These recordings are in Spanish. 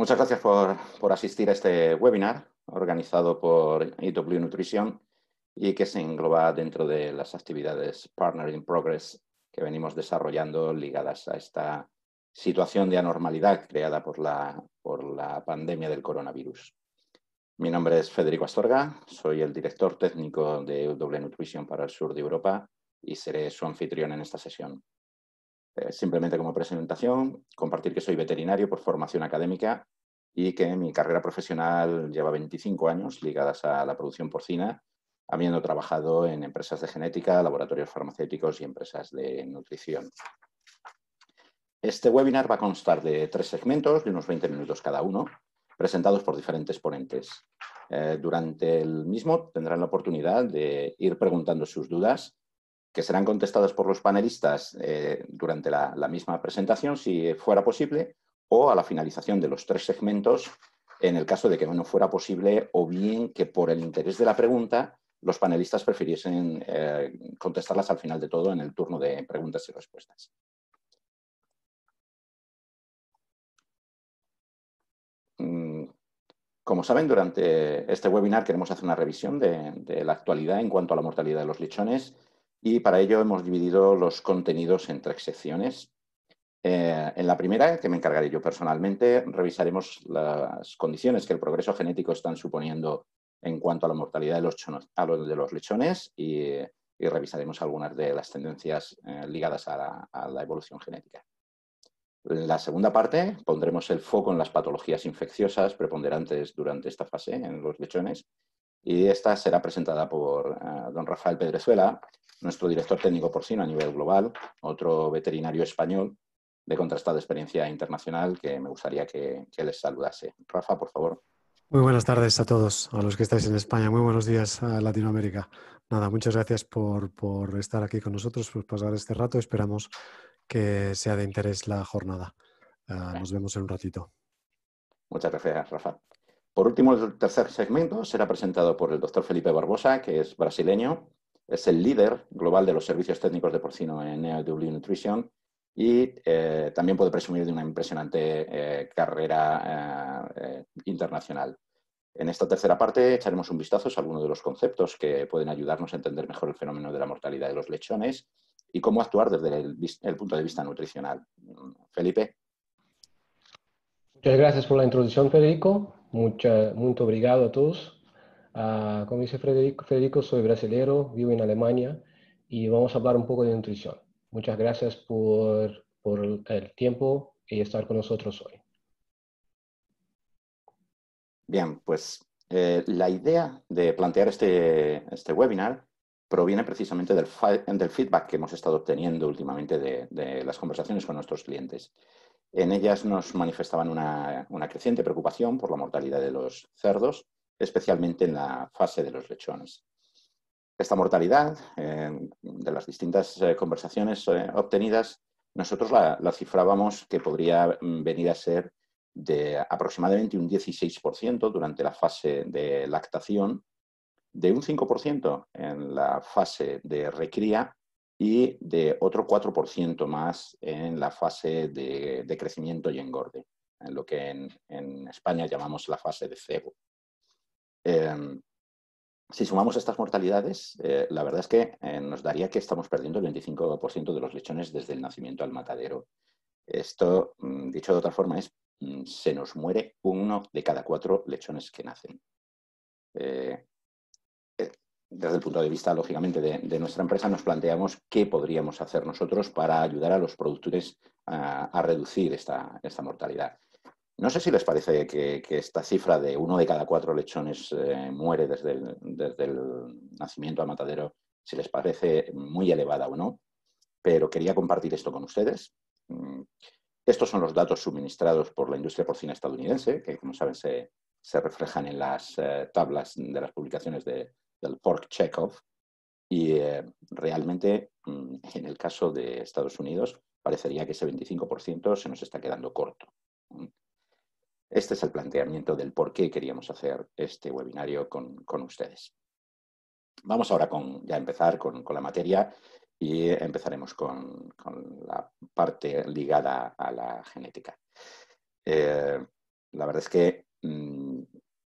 Muchas gracias por, asistir a este webinar organizado por EW Nutrition y que se engloba dentro de las actividades Partner in Progress que venimos desarrollando ligadas a esta situación de anormalidad creada por la, pandemia del coronavirus. Mi nombre es Federico Astorga, soy el director técnico de EW Nutrition para el sur de Europa y seré su anfitrión en esta sesión. Eh, simplemente como presentación, compartir que soy veterinario por formación académica y que mi carrera profesional lleva 25 años ligadas a la producción porcina, habiendo trabajado en empresas de genética, laboratorios farmacéuticos y empresas de nutrición. Este webinar va a constar de tres segmentos de unos 20 minutos cada uno, presentados por diferentes ponentes. Eh, durante el mismo tendrán la oportunidad de ir preguntando sus dudas que serán contestadas por los panelistas eh, durante la, misma presentación, si fuera posible, o a la finalización de los tres segmentos, en el caso de que no fuera posible, o bien que por el interés de la pregunta, los panelistas prefiriesen eh, contestarlas al final de todo en el turno de preguntas y respuestas. Mm, como saben, durante este webinar queremos hacer una revisión de, de la actualidad en cuanto a la mortalidad de los lechones y para ello hemos dividido los contenidos en tres secciones. Eh, en la primera, que me encargaré yo personalmente, revisaremos las condiciones que el progreso genético están suponiendo en cuanto a la mortalidad de los, lechones y, revisaremos algunas de las tendencias eh, ligadas a la, a la evolución genética. En la segunda parte pondremos el foco en las patologías infecciosas preponderantes durante esta fase en los lechones y esta será presentada por eh, don Rafael Pedrezuela, nuestro director técnico porcino a nivel global, otro veterinario español de contrastada experiencia internacional que me gustaría que, les saludase. Rafa, por favor. Muy buenas tardes a todos, a los que estáis en España. Muy buenos días a Latinoamérica. Nada, muchas gracias por, estar aquí con nosotros, por pasar este rato. Esperamos que sea de interés la jornada. Ah, nos vemos en un ratito. Muchas gracias, Rafa. Por último, el tercer segmento será presentado por el doctor Felipe Barbosa, que es brasileño, es el líder global de los servicios técnicos de porcino en AW Nutrition y eh, también puede presumir de una impresionante eh, carrera eh, internacional. En esta tercera parte echaremos un vistazo a algunos de los conceptos que pueden ayudarnos a entender mejor el fenómeno de la mortalidad de los lechones y cómo actuar desde el punto de vista nutricional. Felipe. Muchas gracias por la introducción, Federico. Muchas, mucho obrigado a todos. Ah, como dice Federico, Federico, soy brasileño, vivo en Alemania y vamos a hablar un poco de nutrición. Muchas gracias por, por el tiempo y estar con nosotros hoy. Bien, pues eh, la idea de plantear este, este webinar proviene precisamente del, del, feedback que hemos estado obteniendo últimamente de, de, las conversaciones con nuestros clientes. En ellas nos manifestaban una, creciente preocupación por la mortalidad de los cerdos, especialmente en la fase de los lechones. Esta mortalidad, eh, de las distintas eh, conversaciones eh, obtenidas, nosotros la, la, cifrábamos que podría mm, venir a ser de aproximadamente un 16% durante la fase de lactación, de un 5% en la fase de recría y de otro 4% más en la fase de, crecimiento y engorde, en lo que en, España llamamos la fase de cebo. Em, si sumamos estas mortalidades, eh, la verdad es que eh, nos daría que estamos perdiendo el 25% de los lechones desde el nacimiento al matadero. Esto, mm, dicho de otra forma, es mm, se nos muere uno de cada cuatro lechones que nacen. Eh, desde el punto de vista, lógicamente, de, nuestra empresa, nos planteamos qué podríamos hacer nosotros para ayudar a los productores a, reducir esta, mortalidad. No sé si les parece que, esta cifra de uno de cada cuatro lechones eh, muere desde el, desde el nacimiento a matadero, si les parece muy elevada o no, pero quería compartir esto con ustedes. Mm, estos son los datos suministrados por la industria porcina estadounidense, que como saben se, reflejan en las eh, tablas de las publicaciones de, del pork checkoff. Y eh, realmente, mm, en el caso de Estados Unidos, parecería que ese 25% se nos está quedando corto. Este es el planteamiento del por qué queríamos hacer este webinario con, ustedes. Vamos ahora ya a empezar con, la materia y empezaremos con, la parte ligada a la genética. Eh, la verdad es que mm,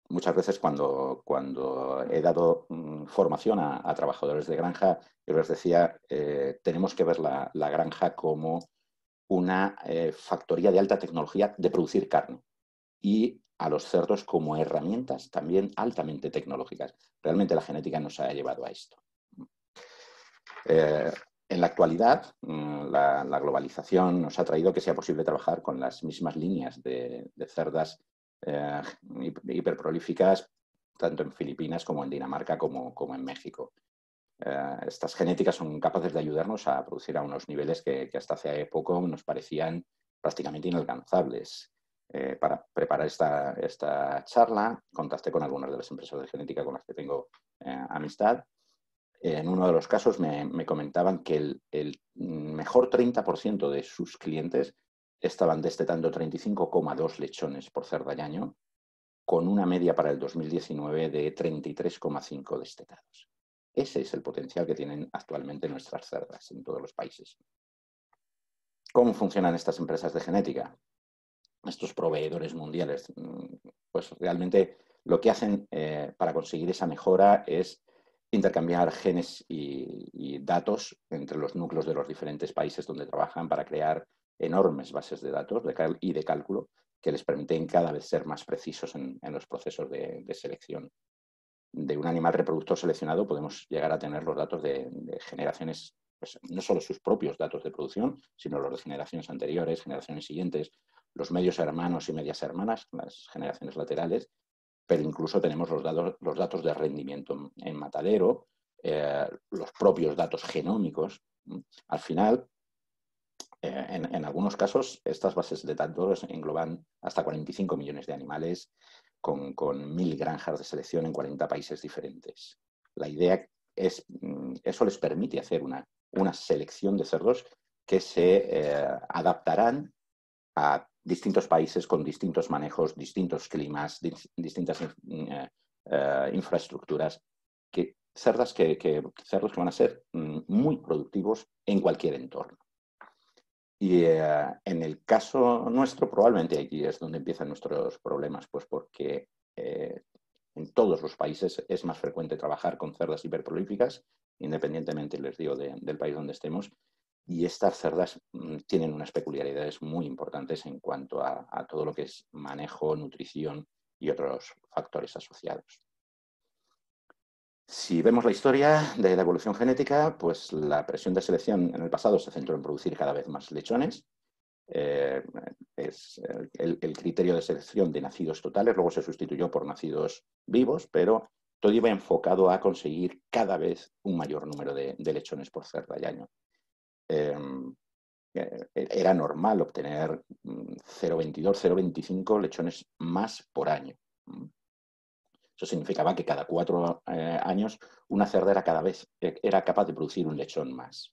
muchas veces cuando, cuando he dado mm, formación a, trabajadores de granja, yo les decía, eh, tenemos que ver la, granja como una eh, factoría de alta tecnología de producir carne y a los cerdos como herramientas también altamente tecnológicas. Realmente la genética nos ha llevado a esto. Eh, en la actualidad, mm, la, globalización nos ha traído que sea posible trabajar con las mismas líneas de cerdas eh, hiperprolíficas tanto en Filipinas como en Dinamarca como, en México. Eh, estas genéticas son capaces de ayudarnos a producir a unos niveles que, hasta hace poco nos parecían prácticamente inalcanzables. Eh, para preparar esta, charla, contacté con algunas de las empresas de genética con las que tengo amistad en uno de los casos me, comentaban que el mejor 30% de sus clientes estaban destetando 35,2 lechones por cerda al año, con una media para el 2019 de 33,5 destetados. Ese es el potencial que tienen actualmente nuestras cerdas en todos los países. ¿Cómo funcionan estas empresas de genética? Estos proveedores mundiales. Mm, pues realmente lo que hacen eh, para conseguir esa mejora es intercambiar genes y datos entre los núcleos de los diferentes países donde trabajan para crear enormes bases de datos de y de cálculo que les permiten cada vez ser más precisos en, los procesos de, selección. De un animal reproductor seleccionado podemos llegar a tener los datos de, generaciones, pues, no solo sus propios datos de producción, sino los de generaciones anteriores, generaciones siguientes, los medios hermanos y medias hermanas, las generaciones laterales, pero incluso tenemos los datos, los datos de rendimiento en matadero, eh, los propios datos genómicos. Al final, eh, en, algunos casos, estas bases de datos engloban hasta 45 millones de animales con, mil granjas de selección en 40 países diferentes. La idea es, mm, eso les permite hacer una, una selección de cerdos que se eh, adaptarán a distintos países con distintos manejos, distintos climas, distintas mm, eh, infraestructuras, cerdas que, cerdos que van a ser mm, muy productivos en cualquier entorno. Y eh, en el caso nuestro, probablemente aquí es donde empiezan nuestros problemas, pues porque eh, en todos los países es más frecuente trabajar con cerdas hiperprolíficas, independientemente, les digo, del país donde estemos. Y estas cerdas mm, tienen unas peculiaridades muy importantes en cuanto a todo lo que es manejo, nutrición y otros factores asociados. Si vemos la historia de la evolución genética, pues la presión de selección en el pasado se centró en producir cada vez más lechones. Eh, es el, criterio de selección de nacidos totales, luego se sustituyó por nacidos vivos, pero todo iba enfocado a conseguir cada vez un mayor número de, lechones por cerda y año. Em, eh, era normal obtener 0,22, mm, 0,25 lechones más por año. Eso significaba que cada cuatro eh, años una cerdera cada vez eh, era capaz de producir un lechón más.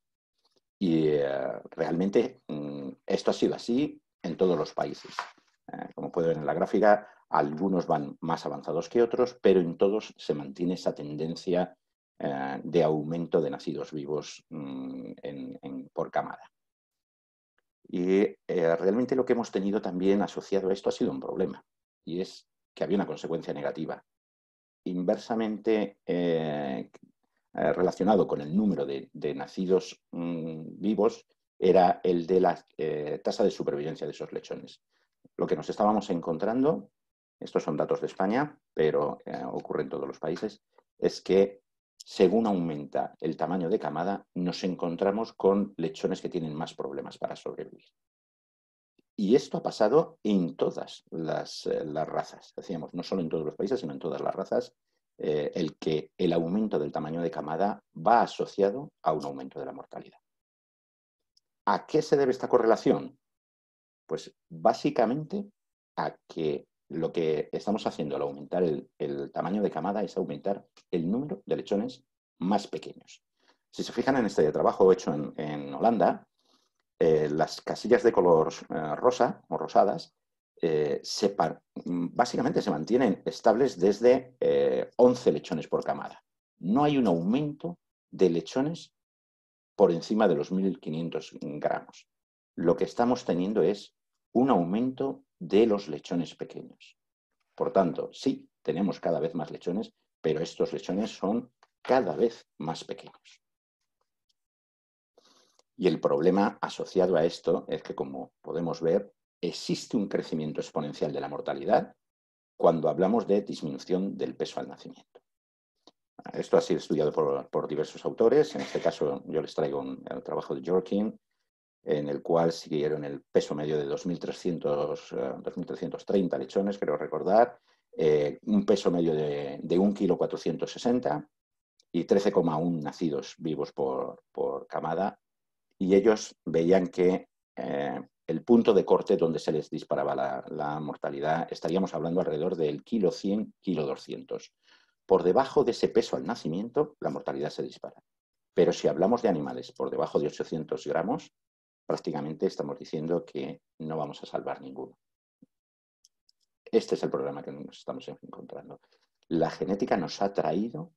Y eh, realmente mm, esto ha sido así en todos los países. como pueden ver en la gráfica, algunos van más avanzados que otros, pero en todos se mantiene esa tendencia de aumento de nacidos vivos mm, por camada. Y realmente lo que hemos tenido también asociado a esto ha sido un problema, y es que había una consecuencia negativa inversamente eh, eh, relacionado con el número de, nacidos mm, vivos era el de la eh, tasa de supervivencia de esos lechones. Lo que nos estábamos encontrando, estos son datos de España, pero ocurre en todos los países, es que según aumenta el tamaño de camada, nos encontramos con lechones que tienen más problemas para sobrevivir. Y esto ha pasado en todas eh, las, razas. Decíamos, no solo en todos los países, sino en todas las razas, eh, el que el aumento del tamaño de camada va asociado a un aumento de la mortalidad. ¿A qué se debe esta correlación? Pues básicamente a que lo que estamos haciendo al aumentar el, tamaño de camada es aumentar el número de lechones más pequeños. Si se fijan en este trabajo hecho en Holanda, eh, las casillas de color eh, rosa o rosadas eh, mm, básicamente se mantienen estables desde 11 lechones por camada. No hay un aumento de lechones por encima de los 1.500 gramos. Lo que estamos teniendo es un aumento de los lechones pequeños. Por tanto, sí, tenemos cada vez más lechones, pero estos lechones son cada vez más pequeños. Y el problema asociado a esto es que, como podemos ver, existe un crecimiento exponencial de la mortalidad cuando hablamos de disminución del peso al nacimiento. Esto ha sido estudiado por, diversos autores. En este caso, yo les traigo un, el trabajo de Jorkin, en el cual siguieron el peso medio de 2.300, 2.330 eh, lechones, creo recordar, eh, un peso medio de, de 1,460 kg y 13,1 nacidos vivos por, por camada y ellos veían que eh, el punto de corte donde se les disparaba la, la mortalidad, estaríamos hablando alrededor del kilo 100, kilo 200. Por debajo de ese peso al nacimiento, la mortalidad se dispara. Pero si hablamos de animales por debajo de 800 gramos, prácticamente estamos diciendo que no vamos a salvar ninguno. Este es el problema que nos estamos encontrando. La genética nos ha traído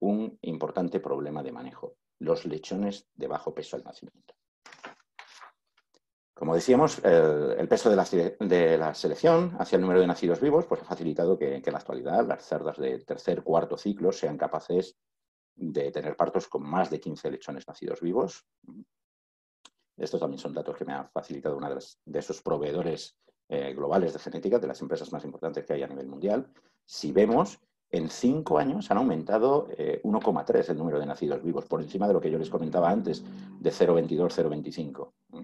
un importante problema de manejo los lechones de bajo peso al nacimiento. Como decíamos, el, peso de la, selección hacia el número de nacidos vivos pues, ha facilitado que, en la actualidad las cerdas de tercer, cuarto ciclo sean capaces de tener partos con más de 15 lechones nacidos vivos. Estos también son datos que me ha facilitado uno de, esos proveedores eh, globales de genética, de las empresas más importantes que hay a nivel mundial. Si vemos, en cinco años han aumentado 1,3 eh, el número de nacidos vivos, por encima de lo que yo les comentaba antes, de 0,22, 0,25. Mm.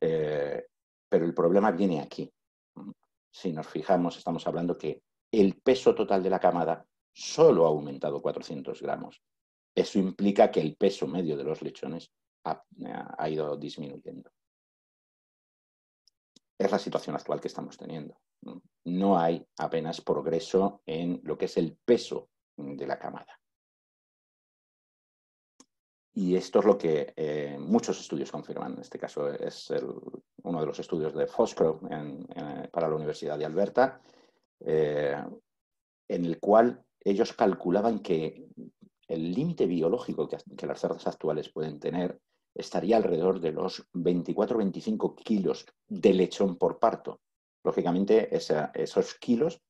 Eh, pero el problema viene aquí. Mm. Si nos fijamos, estamos hablando que el peso total de la camada solo ha aumentado 400 gramos. Eso implica que el peso medio de los lechones ha eh, ido disminuyendo. Es la situación actual que estamos teniendo no hay apenas progreso en lo que es el peso de la camada. Y esto es lo que eh, muchos estudios confirman. En este caso es uno de los estudios de Foscrow eh, para la Universidad de Alberta, eh, en el cual ellos calculaban que el límite biológico que, que, las cerdas actuales pueden tener estaría alrededor de los 24-25 kilos de lechón por parto lógicamente esos kilos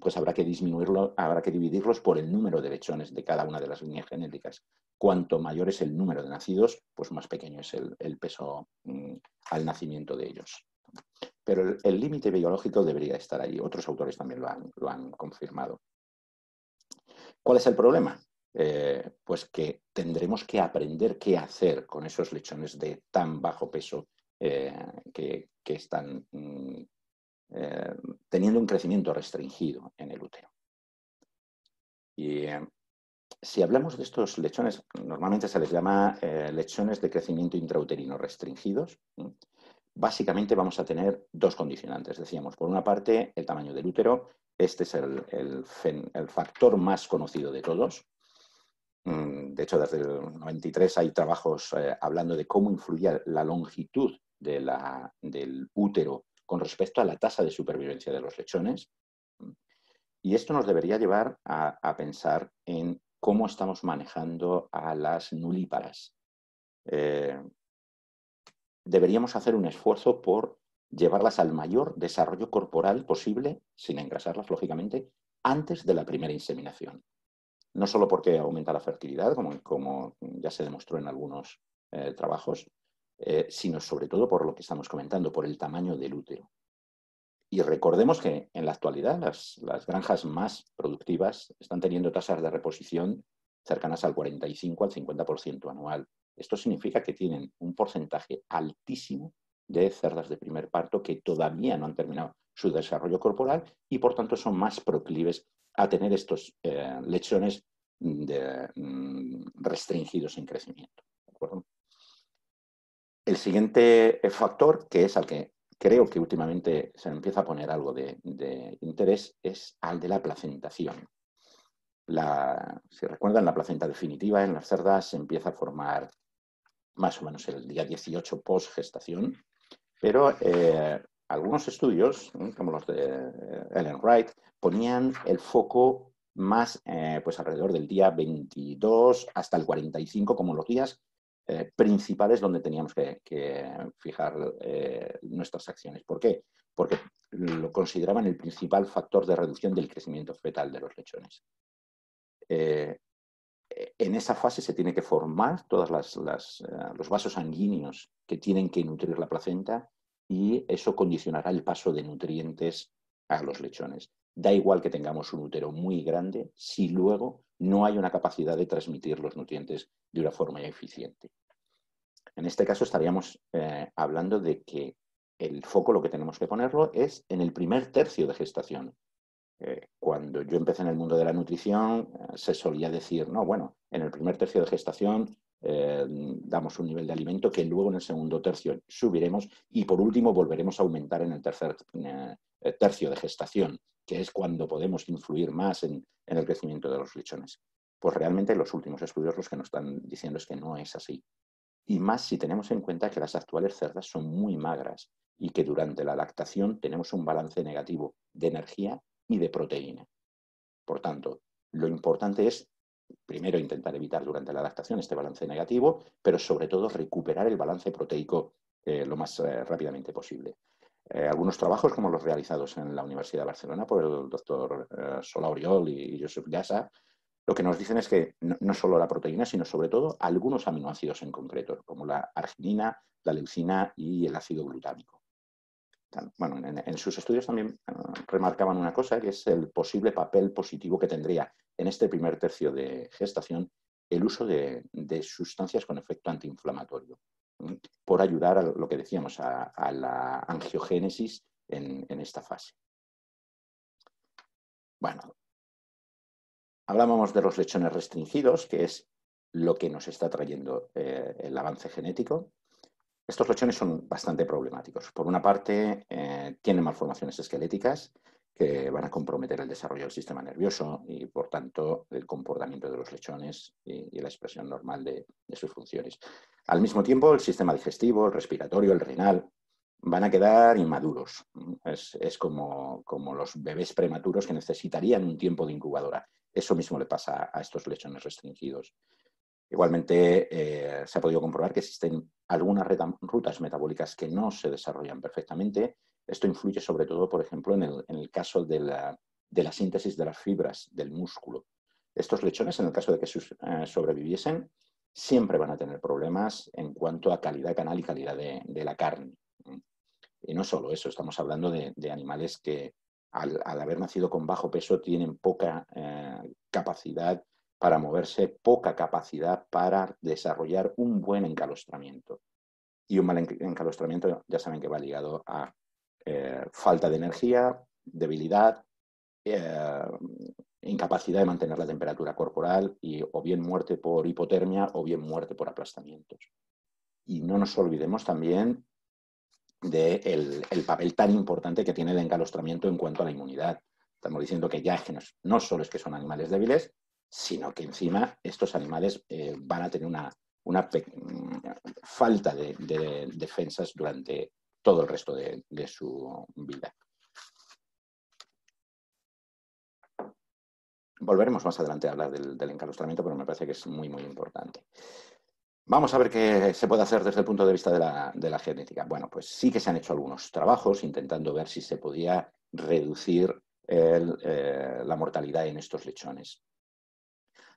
pues habrá que disminuirlo, habrá que dividirlos por el número de lechones de cada una de las líneas genéticas. Cuanto mayor es el número de nacidos, pues más pequeño es el, peso mm, al nacimiento de ellos. Pero el límite biológico debería estar ahí. Otros autores también lo han, confirmado. ¿Cuál es el problema? Eh, pues que tendremos que aprender qué hacer con esos lechones de tan bajo peso eh, que, están mm, eh, teniendo un crecimiento restringido en el útero. Y eh, si hablamos de estos lechones, normalmente se les llama eh, lechones de crecimiento intrauterino restringidos. Básicamente vamos a tener dos condicionantes, decíamos. Por una parte, el tamaño del útero. Este es el, factor más conocido de todos. Mm, de hecho, desde el 93 hay trabajos hablando de cómo influía la longitud del útero con respecto a la tasa de supervivencia de los lechones. Y esto nos debería llevar a, pensar en cómo estamos manejando a las nulíparas. Eh, deberíamos hacer un esfuerzo por llevarlas al mayor desarrollo corporal posible, sin engrasarlas, lógicamente, antes de la primera inseminación. No solo porque aumenta la fertilidad, como, ya se demostró en algunos eh, trabajos, eh, sino sobre todo por lo que estamos comentando, por el tamaño del útero. Y recordemos que en la actualidad las, granjas más productivas están teniendo tasas de reposición cercanas al 45 al 50% anual. Esto significa que tienen un porcentaje altísimo de cerdas de primer parto que todavía no han terminado su desarrollo corporal y por tanto son más proclives a tener estos eh, lechones mm, restringidos en crecimiento. El siguiente eh, factor, que es al que creo que últimamente se empieza a poner algo de, interés, es al de la placentación. si recuerdan, la placenta definitiva en las cerdas se empieza a formar más o menos el día 18 post gestación, pero eh, algunos estudios, como los de eh, Ellen Wright, ponían el foco más pues alrededor del día 22 hasta el 45 como los días eh, principales donde teníamos que, fijar eh, nuestras acciones. ¿Por qué? Porque lo consideraban el principal factor de reducción del crecimiento fetal de los lechones. Eh, en esa fase se tiene que formar todos los vasos sanguíneos que tienen que nutrir la placenta y eso condicionará el paso de nutrientes a los lechones. Da igual que tengamos un útero muy grande si luego no hay una capacidad de transmitir los nutrientes de una forma eficiente. En este caso estaríamos eh, hablando de que el foco lo que tenemos que ponerlo es en el primer tercio de gestación. Eh, cuando yo empecé en el mundo de la nutrición, eh, se solía decir, no, bueno, en el primer tercio de gestación damos un nivel de alimento que luego en el segundo tercio subiremos y por último volveremos a aumentar en el tercer tercio de gestación que es cuando podemos influir más en, el crecimiento de los lechones. Pues realmente los últimos estudios los que nos están diciendo es que no es así. Y más si tenemos en cuenta que las actuales cerdas son muy magras y que durante la lactación tenemos un balance negativo de energía y de proteína. Por tanto, lo importante es primero intentar evitar durante la lactación este balance negativo, pero sobre todo recuperar el balance proteico eh, lo más eh, rápidamente posible. Eh, algunos trabajos como los realizados en la Universidad de Barcelona por el doctor eh, Sola Oriol y Josep Gasa, lo que nos dicen es que no, solo la proteína, sino sobre todo algunos aminoácidos en concreto, como la arginina, la leucina y el ácido glutámico. Bueno, en, sus estudios también eh, remarcaban una cosa, que es el posible papel positivo que tendría en este primer tercio de gestación el uso de sustancias con efecto antiinflamatorio por ayudar a lo que decíamos, a, la angiogénesis en, esta fase. Bueno, hablábamos de los lechones restringidos, que es lo que nos está trayendo eh, el avance genético. Estos lechones son bastante problemáticos. Por una parte, eh, tienen malformaciones esqueléticas, que van a comprometer el desarrollo del sistema nervioso y, por tanto, el comportamiento de los lechones y, la expresión normal de, sus funciones. Al mismo tiempo, el sistema digestivo, el respiratorio, el renal, van a quedar inmaduros. Es, como, los bebés prematuros que necesitarían un tiempo de incubadora. Eso mismo le pasa a estos lechones restringidos. Igualmente, eh, se ha podido comprobar que existen algunas rutas metabólicas que no se desarrollan perfectamente esto influye sobre todo, por ejemplo, en el, caso de la, síntesis de las fibras del músculo. Estos lechones, en el caso de que eh, sobreviviesen, siempre van a tener problemas en cuanto a calidad canal y calidad de, la carne. Y no solo eso, estamos hablando de, animales que al, haber nacido con bajo peso tienen poca eh, capacidad para moverse, poca capacidad para desarrollar un buen encalostramiento. Y un mal encalostramiento ya saben que va ligado a eh, falta de energía, debilidad, eh, incapacidad de mantener la temperatura corporal y o bien muerte por hipotermia o bien muerte por aplastamientos. Y no nos olvidemos también del el papel tan importante que tiene el encalostramiento en cuanto a la inmunidad. Estamos diciendo que ya no, solo es que son animales débiles, sino que encima estos animales eh, van a tener una, una mm, falta de, de, defensas durante todo el resto de, su vida. Volveremos más adelante a hablar del, del pero me parece que es muy, muy importante. Vamos a ver qué se puede hacer desde el punto de vista de la, genética. Bueno, pues sí que se han hecho algunos trabajos intentando ver si se podía reducir eh, la mortalidad en estos lechones.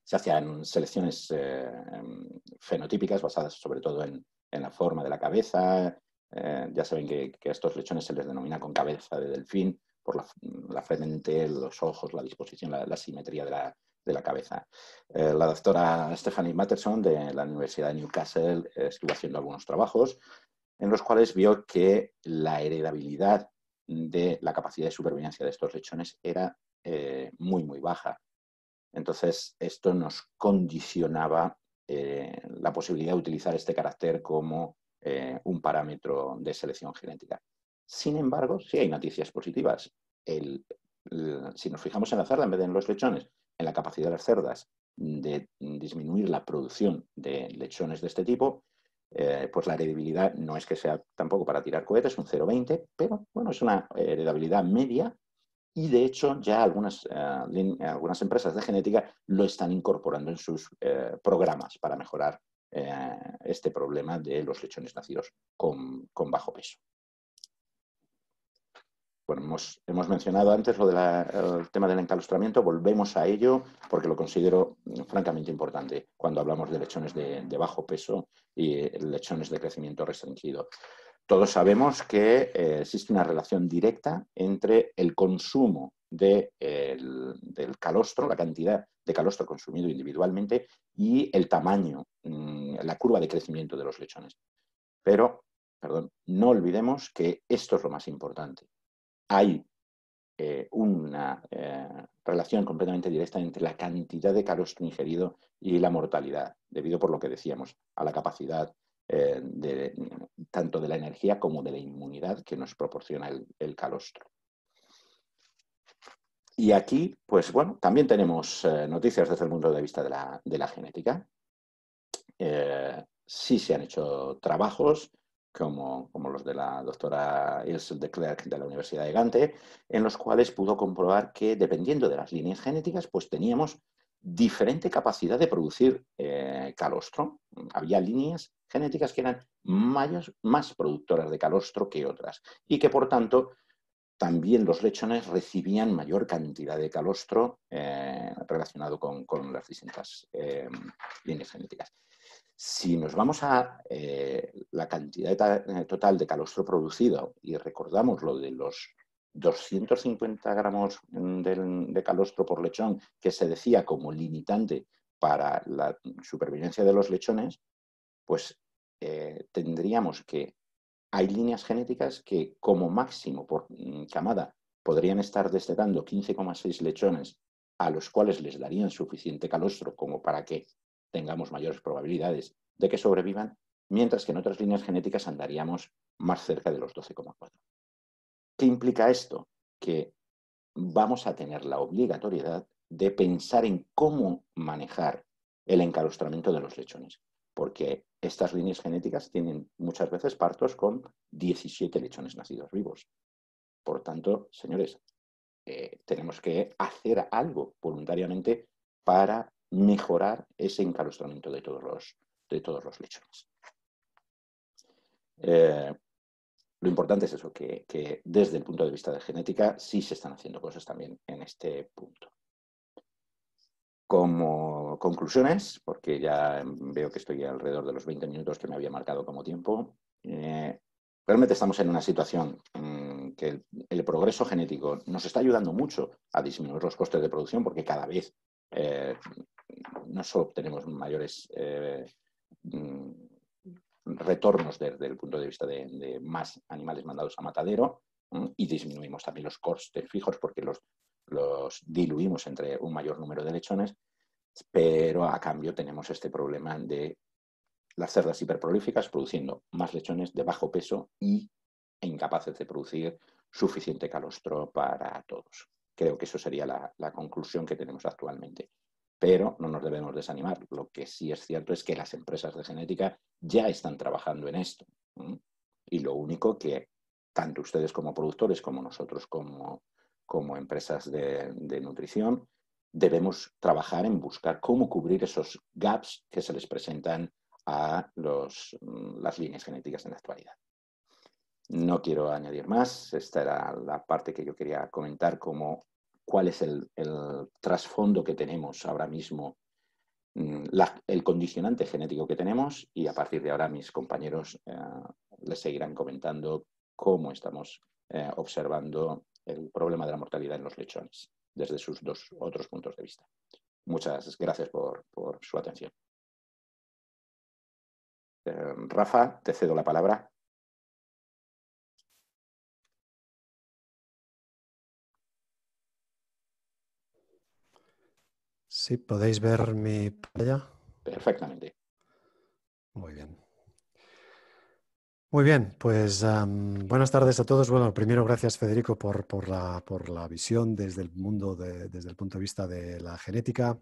Se hacían selecciones eh, em, fenotípicas basadas sobre todo en, la forma de la cabeza, eh, ya saben que, a estos lechones se les denomina con cabeza de delfín por la, frente, los ojos, la disposición, la, simetría de la, cabeza. Eh, la doctora Stephanie Matterson de la Universidad de Newcastle estuvo haciendo algunos trabajos en los cuales vio que la heredabilidad de la capacidad de supervivencia de estos lechones era eh, muy, muy baja. Entonces, esto nos condicionaba la posibilidad de utilizar este carácter como eh, un parámetro de selección genética. Sin embargo, sí hay noticias positivas. si nos fijamos en la cerda en vez de en los lechones, en la capacidad de las cerdas de disminuir la producción de lechones de este tipo, eh, pues la heredabilidad no es que sea tampoco para tirar cohetes, un 0,20, pero bueno, es una heredabilidad media y de hecho ya algunas, eh, algunas empresas de genética lo están incorporando en sus programas para mejorar eh, este problema de los lechones nacidos con, bajo peso. Bueno, hemos, mencionado antes lo del tema del encalostramiento, volvemos a ello porque lo considero francamente importante cuando hablamos de lechones de, bajo peso y eh, lechones de crecimiento restringido. Todos sabemos que eh, existe una relación directa entre el consumo del calostro, la cantidad de calostro consumido individualmente y el tamaño Mm, la curva de crecimiento de los lechones. Pero, perdón, no olvidemos que esto es lo más importante. Hay eh, una eh, relación completamente directa entre la cantidad de calostro ingerido y la mortalidad, debido por lo que decíamos, a la capacidad eh, tanto de la energía como de la inmunidad que nos proporciona el, calostro. Y aquí, pues bueno, también tenemos noticias desde el punto de vista de la genética. Eh, sí se han hecho trabajos, como, los de la doctora Ilse de Clerc de la Universidad de Gante, en los cuales pudo comprobar que dependiendo de las líneas genéticas, pues teníamos diferente capacidad de producir eh, calostro. Había líneas genéticas que eran más productoras de calostro que otras y que, por tanto, también los lechones recibían mayor cantidad de calostro eh, relacionado con, las distintas líneas genéticas. Si nos vamos a eh, la cantidad eh, total de calostro producido y recordamos lo de los 250 gramos mm, de, calostro por lechón que se decía como limitante para la supervivencia de los lechones, pues eh, tendríamos que hay líneas genéticas que como máximo por mm, camada podrían estar destetando 15,6 lechones a los cuales les darían suficiente calostro como para que tengamos mayores probabilidades de que sobrevivan, mientras que en otras líneas genéticas andaríamos más cerca de los 12,4. ¿Qué implica esto? Que vamos a tener la obligatoriedad de pensar en cómo manejar el encalostramiento de los lechones, porque estas líneas genéticas tienen muchas veces partos con 17 lechones nacidos vivos. Por tanto, señores, eh, tenemos que hacer algo voluntariamente para mejorar ese encalustramiento de todos los, de todos los lechones. Eh, lo importante es eso, que, desde el punto de vista de genética sí se están haciendo cosas también en este punto. Como conclusiones, porque ya veo que estoy alrededor de los 20 minutos que me había marcado como tiempo, eh, realmente estamos en una situación en que el, progreso genético nos está ayudando mucho a disminuir los costes de producción porque cada vez eh, no solo obtenemos mayores eh, mm, retornos desde el punto de vista de, más animales mandados a matadero y disminuimos también los costes fijos porque los, diluimos entre un mayor número de lechones, pero a cambio tenemos este problema de las cerdas hiperprolíficas produciendo más lechones de bajo peso y incapaces de producir suficiente calostro para todos. Creo que eso sería la conclusión que tenemos actualmente pero no nos debemos desanimar. Lo que sí es cierto es que las empresas de genética ya están trabajando en esto. Y lo único que tanto ustedes como productores, como nosotros como, como empresas de, nutrición, debemos trabajar en buscar cómo cubrir esos gaps que se les presentan a mm, las líneas genéticas en la actualidad. No quiero añadir más, esta era la parte que yo quería comentar como cuál es el, trasfondo que tenemos ahora mismo, mm, el condicionante genético que tenemos y a partir de ahora mis compañeros eh, les seguirán comentando cómo estamos eh, observando el problema de la mortalidad en los lechones desde sus dos otros puntos de vista. Muchas gracias por su atención. Eh, Rafa, te cedo la palabra. Sí, podéis ver mi pantalla. Perfectamente. Muy bien. Muy bien, pues buenas tardes a todos. Bueno, primero gracias Federico por, la, visión desde el mundo, desde el punto de vista de la genética.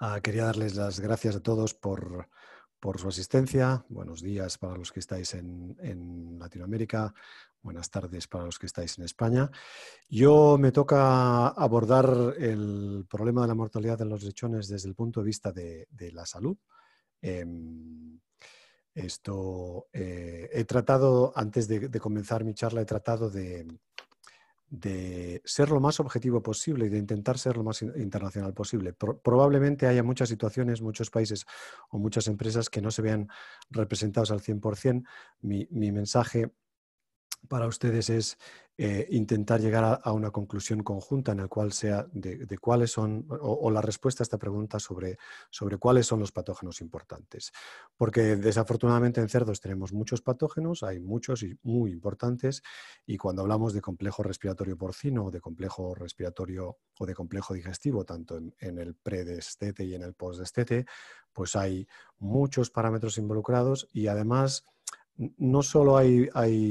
Ah, quería darles las gracias a todos por, su asistencia. Buenos días para los que estáis en, en Latinoamérica. Buenas tardes para los que estáis en España. Yo me toca abordar el problema de la mortalidad de los lechones desde el punto de vista de, la salud. Em, esto eh, he tratado, antes de, comenzar mi charla, he tratado de, ser lo más objetivo posible y de intentar ser lo más internacional posible. probablemente haya muchas situaciones, muchos países o muchas empresas que no se vean representados al 100%. Mi, mi mensaje para ustedes es eh, intentar llegar a, una conclusión conjunta en la cual sea de, cuáles son, o, la respuesta a esta pregunta sobre, cuáles son los patógenos importantes. Porque desafortunadamente en cerdos tenemos muchos patógenos, hay muchos y muy importantes, y cuando hablamos de complejo respiratorio porcino o de complejo respiratorio o de complejo digestivo, tanto en, en el predestete y en el postdestete, pues hay muchos parámetros involucrados y además no solo hay,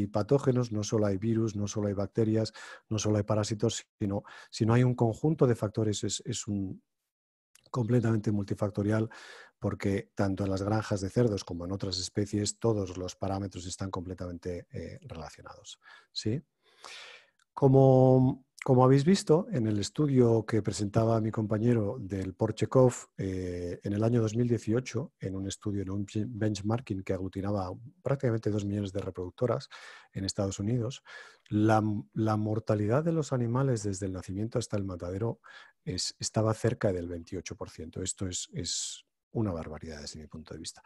patógenos, no solo hay virus, no solo hay bacterias, no solo hay parásitos, sino, sino hay un conjunto de factores, es, completamente multifactorial porque tanto en las granjas de cerdos como en otras especies todos los parámetros están completamente eh, relacionados. ¿sí? Como como habéis visto en el estudio que presentaba mi compañero del Porchekov eh, en el año 2018, en un estudio, en un benchmarking que aglutinaba prácticamente dos millones de reproductoras en Estados Unidos, la, mortalidad de los animales desde el nacimiento hasta el matadero estaba cerca del 28%. Esto es una barbaridad desde mi punto de vista.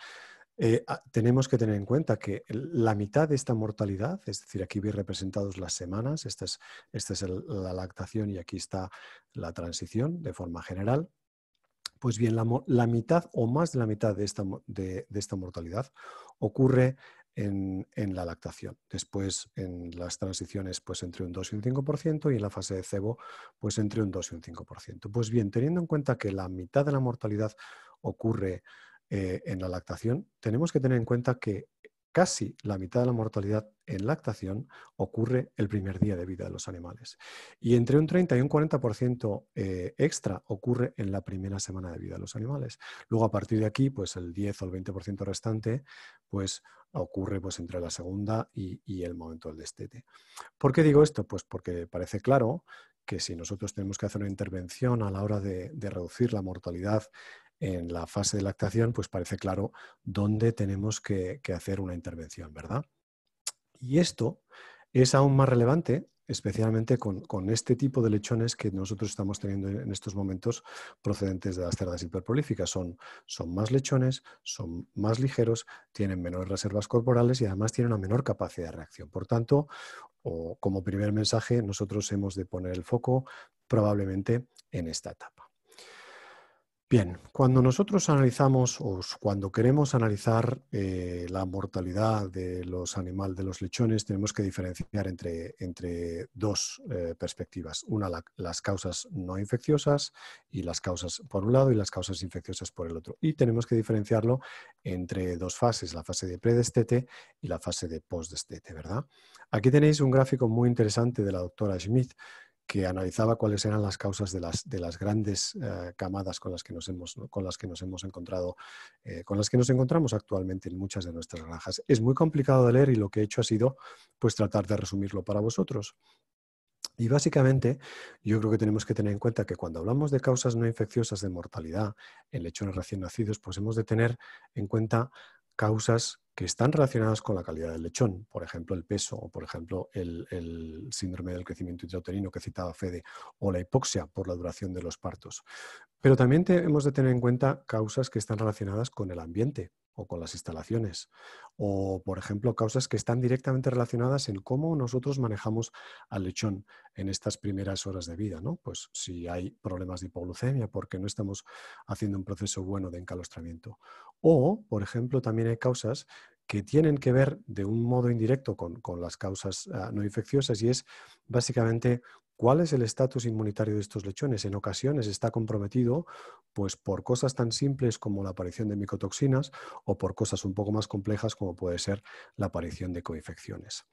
Eh, ah, tenemos que tener en cuenta que la mitad de esta mortalidad, es decir, aquí vi representados las semanas, esta es, la lactación y aquí está la transición de forma general, pues bien, la, mitad o más de la mitad de esta, de, esta mortalidad ocurre en, en, la lactación. Después, en las transiciones, pues entre un 2 y un 5%, y en la fase de cebo, pues entre un 2 y un 5%. Pues bien, teniendo en cuenta que la mitad de la mortalidad ocurre eh, en la lactación, tenemos que tener en cuenta que casi la mitad de la mortalidad en lactación ocurre el primer día de vida de los animales. Y entre un 30 y un 40% eh, extra ocurre en la primera semana de vida de los animales. Luego, a partir de aquí, pues el 10 o el 20% restante, pues ocurre pues, entre la segunda y, el momento del destete. ¿Por qué digo esto? Pues porque parece claro que si nosotros tenemos que hacer una intervención a la hora de reducir la mortalidad en la fase de lactación, pues parece claro dónde tenemos que, hacer una intervención, ¿verdad? Y esto es aún más relevante especialmente con, este tipo de lechones que nosotros estamos teniendo en estos momentos procedentes de las cerdas hiperprolíficas. Son, más lechones, son más ligeros, tienen menores reservas corporales y además tienen una menor capacidad de reacción. Por tanto, o como primer mensaje, nosotros hemos de poner el foco probablemente en esta etapa. Bien, cuando nosotros analizamos o cuando queremos analizar eh, la mortalidad de los animales, de los lechones, tenemos que diferenciar entre, entre dos eh, perspectivas. Una, las causas no infecciosas y las causas por un lado y las causas infecciosas por el otro. Y tenemos que diferenciarlo entre dos fases, la fase de predestete y la fase de postdestete, ¿verdad? Aquí tenéis un gráfico muy interesante de la doctora Schmidt que analizaba cuáles eran las causas de las, de las grandes eh, camadas con las que nos hemos, con las que nos hemos encontrado, eh, con las que nos encontramos actualmente en muchas de nuestras granjas. Es muy complicado de leer y lo que he hecho ha sido pues tratar de resumirlo para vosotros. Y básicamente, yo creo que tenemos que tener en cuenta que cuando hablamos de causas no infecciosas de mortalidad en lechones recién nacidos, pues hemos de tener en cuenta causas que están relacionadas con la calidad del lechón, por ejemplo el peso o por ejemplo el, síndrome del crecimiento intrauterino que citaba Fede o la hipoxia por la duración de los partos. Pero también tenemos de tener en cuenta causas que están relacionadas con el ambiente o con las instalaciones o por ejemplo causas que están directamente relacionadas en cómo nosotros manejamos al lechón en estas primeras horas de vida, ¿no? Pues si hay problemas de hipoglucemia porque no estamos haciendo un proceso bueno de encalostramiento o, por ejemplo, también hay causas que tienen que ver de un modo indirecto con, las causas ah, no infecciosas y es básicamente cuál es el estatus inmunitario de estos lechones. En ocasiones está comprometido pues, por cosas tan simples como la aparición de micotoxinas o por cosas un poco más complejas como puede ser la aparición de coinfecciones.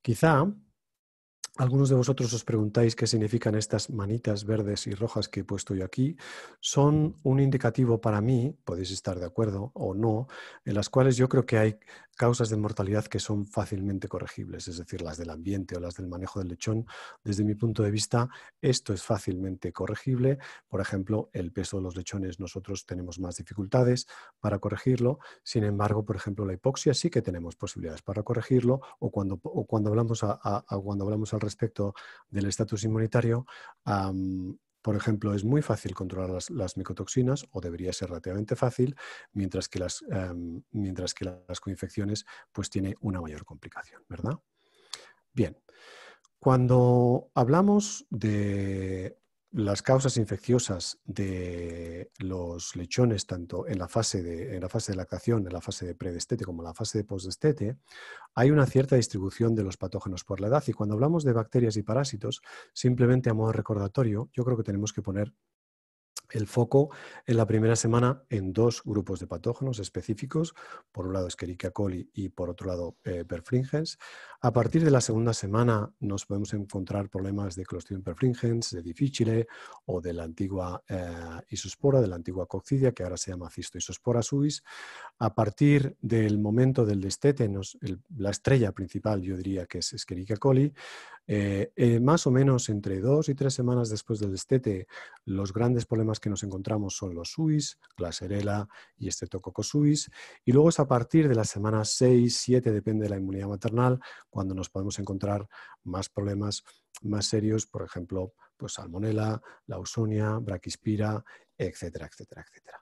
Quizá algunos de vosotros os preguntáis qué significan estas manitas verdes y rojas que he puesto yo aquí. Son un indicativo para mí, podéis estar de acuerdo o no, en las cuales yo creo que hay causas de mortalidad que son fácilmente corregibles, es decir, las del ambiente o las del manejo del lechón. Desde mi punto de vista, esto es fácilmente corregible. Por ejemplo, el peso de los lechones nosotros tenemos más dificultades para corregirlo. Sin embargo, por ejemplo, la hipoxia sí que tenemos posibilidades para corregirlo o cuando, cuando, hablamos, a, cuando hablamos al respecto del estatus inmunitario por ejemplo, es muy fácil controlar las, micotoxinas o debería ser relativamente fácil, mientras que las, em, mientras que las coinfecciones pues tiene una mayor complicación, ¿verdad? Bien, cuando hablamos de las causas infecciosas de los lechones, tanto en la fase de, la fase de lactación, en la fase de predestete como en la fase de postdestete, hay una cierta distribución de los patógenos por la edad. Y cuando hablamos de bacterias y parásitos, simplemente a modo recordatorio, yo creo que tenemos que poner el foco en la primera semana en dos grupos de patógenos específicos, por un lado Escherichia coli y por otro lado eh, perfringens. A partir de la segunda semana nos podemos encontrar problemas de Clostridium perfringens, de difficile o de la antigua eh, isospora, de la antigua coccidia, que ahora se llama cistoisospora suis. A partir del momento del destete, la estrella principal yo diría que es Escherichia coli, eh, más o menos entre dos y tres semanas después del destete, los grandes problemas que nos encontramos son los suis, glacerela y este Y luego es a partir de las semanas 6, 7, depende de la inmunidad maternal, cuando nos podemos encontrar más problemas más serios, por ejemplo, pues salmonella, lausonia, braquispira, etcétera, etcétera, etcétera.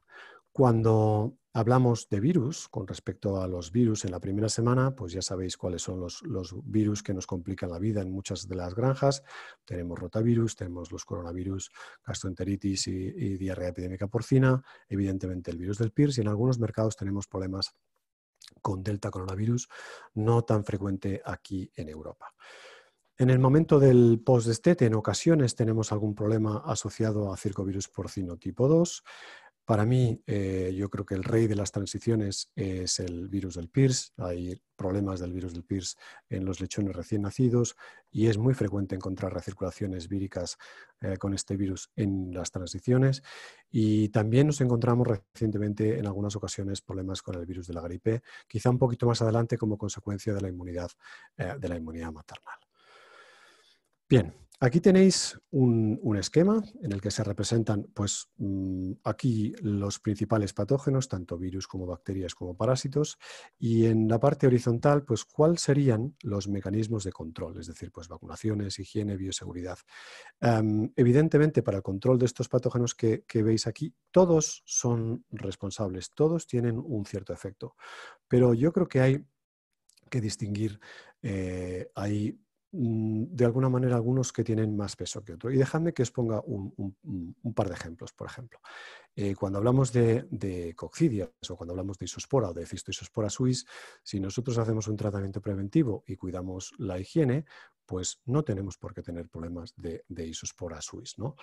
Cuando hablamos de virus, con respecto a los virus en la primera semana, pues ya sabéis cuáles son los, virus que nos complican la vida en muchas de las granjas. Tenemos rotavirus, tenemos los coronavirus, gastroenteritis y, diarrea epidémica porcina, evidentemente el virus del PIRS y en algunos mercados tenemos problemas con delta coronavirus, no tan frecuente aquí en Europa. En el momento del post-destete, en ocasiones tenemos algún problema asociado a circovirus porcino tipo 2. Para mí, eh, yo creo que el rey de las transiciones es el virus del PIRS. Hay problemas del virus del PIRS en los lechones recién nacidos y es muy frecuente encontrar recirculaciones víricas eh, con este virus en las transiciones. Y también nos encontramos recientemente en algunas ocasiones problemas con el virus de la gripe, quizá un poquito más adelante como consecuencia de la inmunidad, eh, de la inmunidad maternal. Bien, Aquí tenéis un, esquema en el que se representan, pues mm, aquí los principales patógenos, tanto virus como bacterias como parásitos, y en la parte horizontal, pues cuáles serían los mecanismos de control, es decir, pues vacunaciones, higiene, bioseguridad. Em, evidentemente, para el control de estos patógenos que, veis aquí, todos son responsables, todos tienen un cierto efecto, pero yo creo que hay que distinguir, hay eh, Mm, de alguna manera algunos que tienen más peso que otros. Y dejadme que os ponga un, par de ejemplos, por ejemplo. Eh, cuando hablamos de, de coccidias o cuando hablamos de isospora o de cistoisospora suis, si nosotros hacemos un tratamiento preventivo y cuidamos la higiene, pues no tenemos por qué tener problemas de, isospora suis. O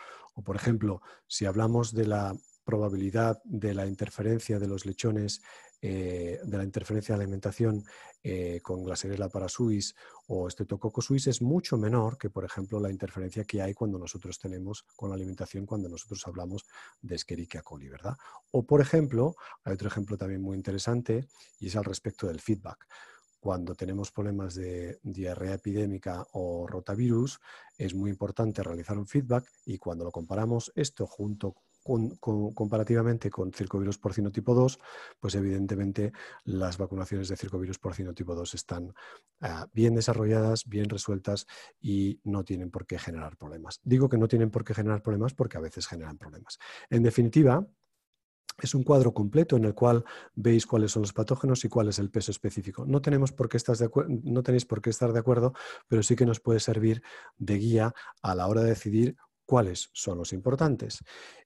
por ejemplo, si hablamos de la, probabilidad de la interferencia de los lechones, eh, de la interferencia de alimentación eh, con Glacerella parasuis o Streptococcus suis es mucho menor que, por ejemplo, la interferencia que hay cuando nosotros tenemos con la alimentación, cuando nosotros hablamos de Escherichia coli, ¿verdad? O, por ejemplo, hay otro ejemplo también muy interesante y es al respecto del feedback cuando tenemos problemas de diarrea epidémica o rotavirus, es muy importante realizar un feedback y cuando lo comparamos esto junto comparativamente con circovirus porcino tipo 2, pues evidentemente las vacunaciones de circovirus porcino tipo 2 están ah, bien desarrolladas, bien resueltas y no tienen por qué generar problemas. Digo que no tienen por qué generar problemas porque a veces generan problemas. En definitiva, es un cuadro completo en el cual veis cuáles son los patógenos y cuál es el peso específico. No, tenemos no tenéis por qué estar de acuerdo, pero sí que nos puede servir de guía a la hora de decidir cuáles son los importantes.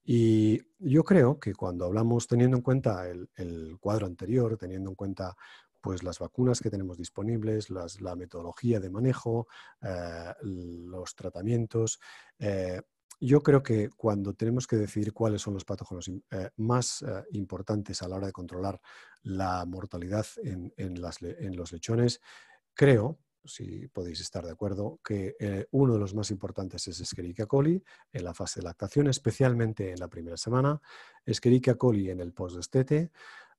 Y yo creo que cuando hablamos, teniendo en cuenta el, cuadro anterior, teniendo en cuenta pues las vacunas que tenemos disponibles, las, la metodología de manejo, eh, los tratamientos. Eh, yo creo que cuando tenemos que decidir cuáles son los patógenos eh, más importantes a la hora de controlar la mortalidad en, en los lechones, creo si podéis estar de acuerdo, que eh, uno de los más importantes es Escherichia coli en la fase de lactación, especialmente en la primera semana, Escherichia coli en el postdestete,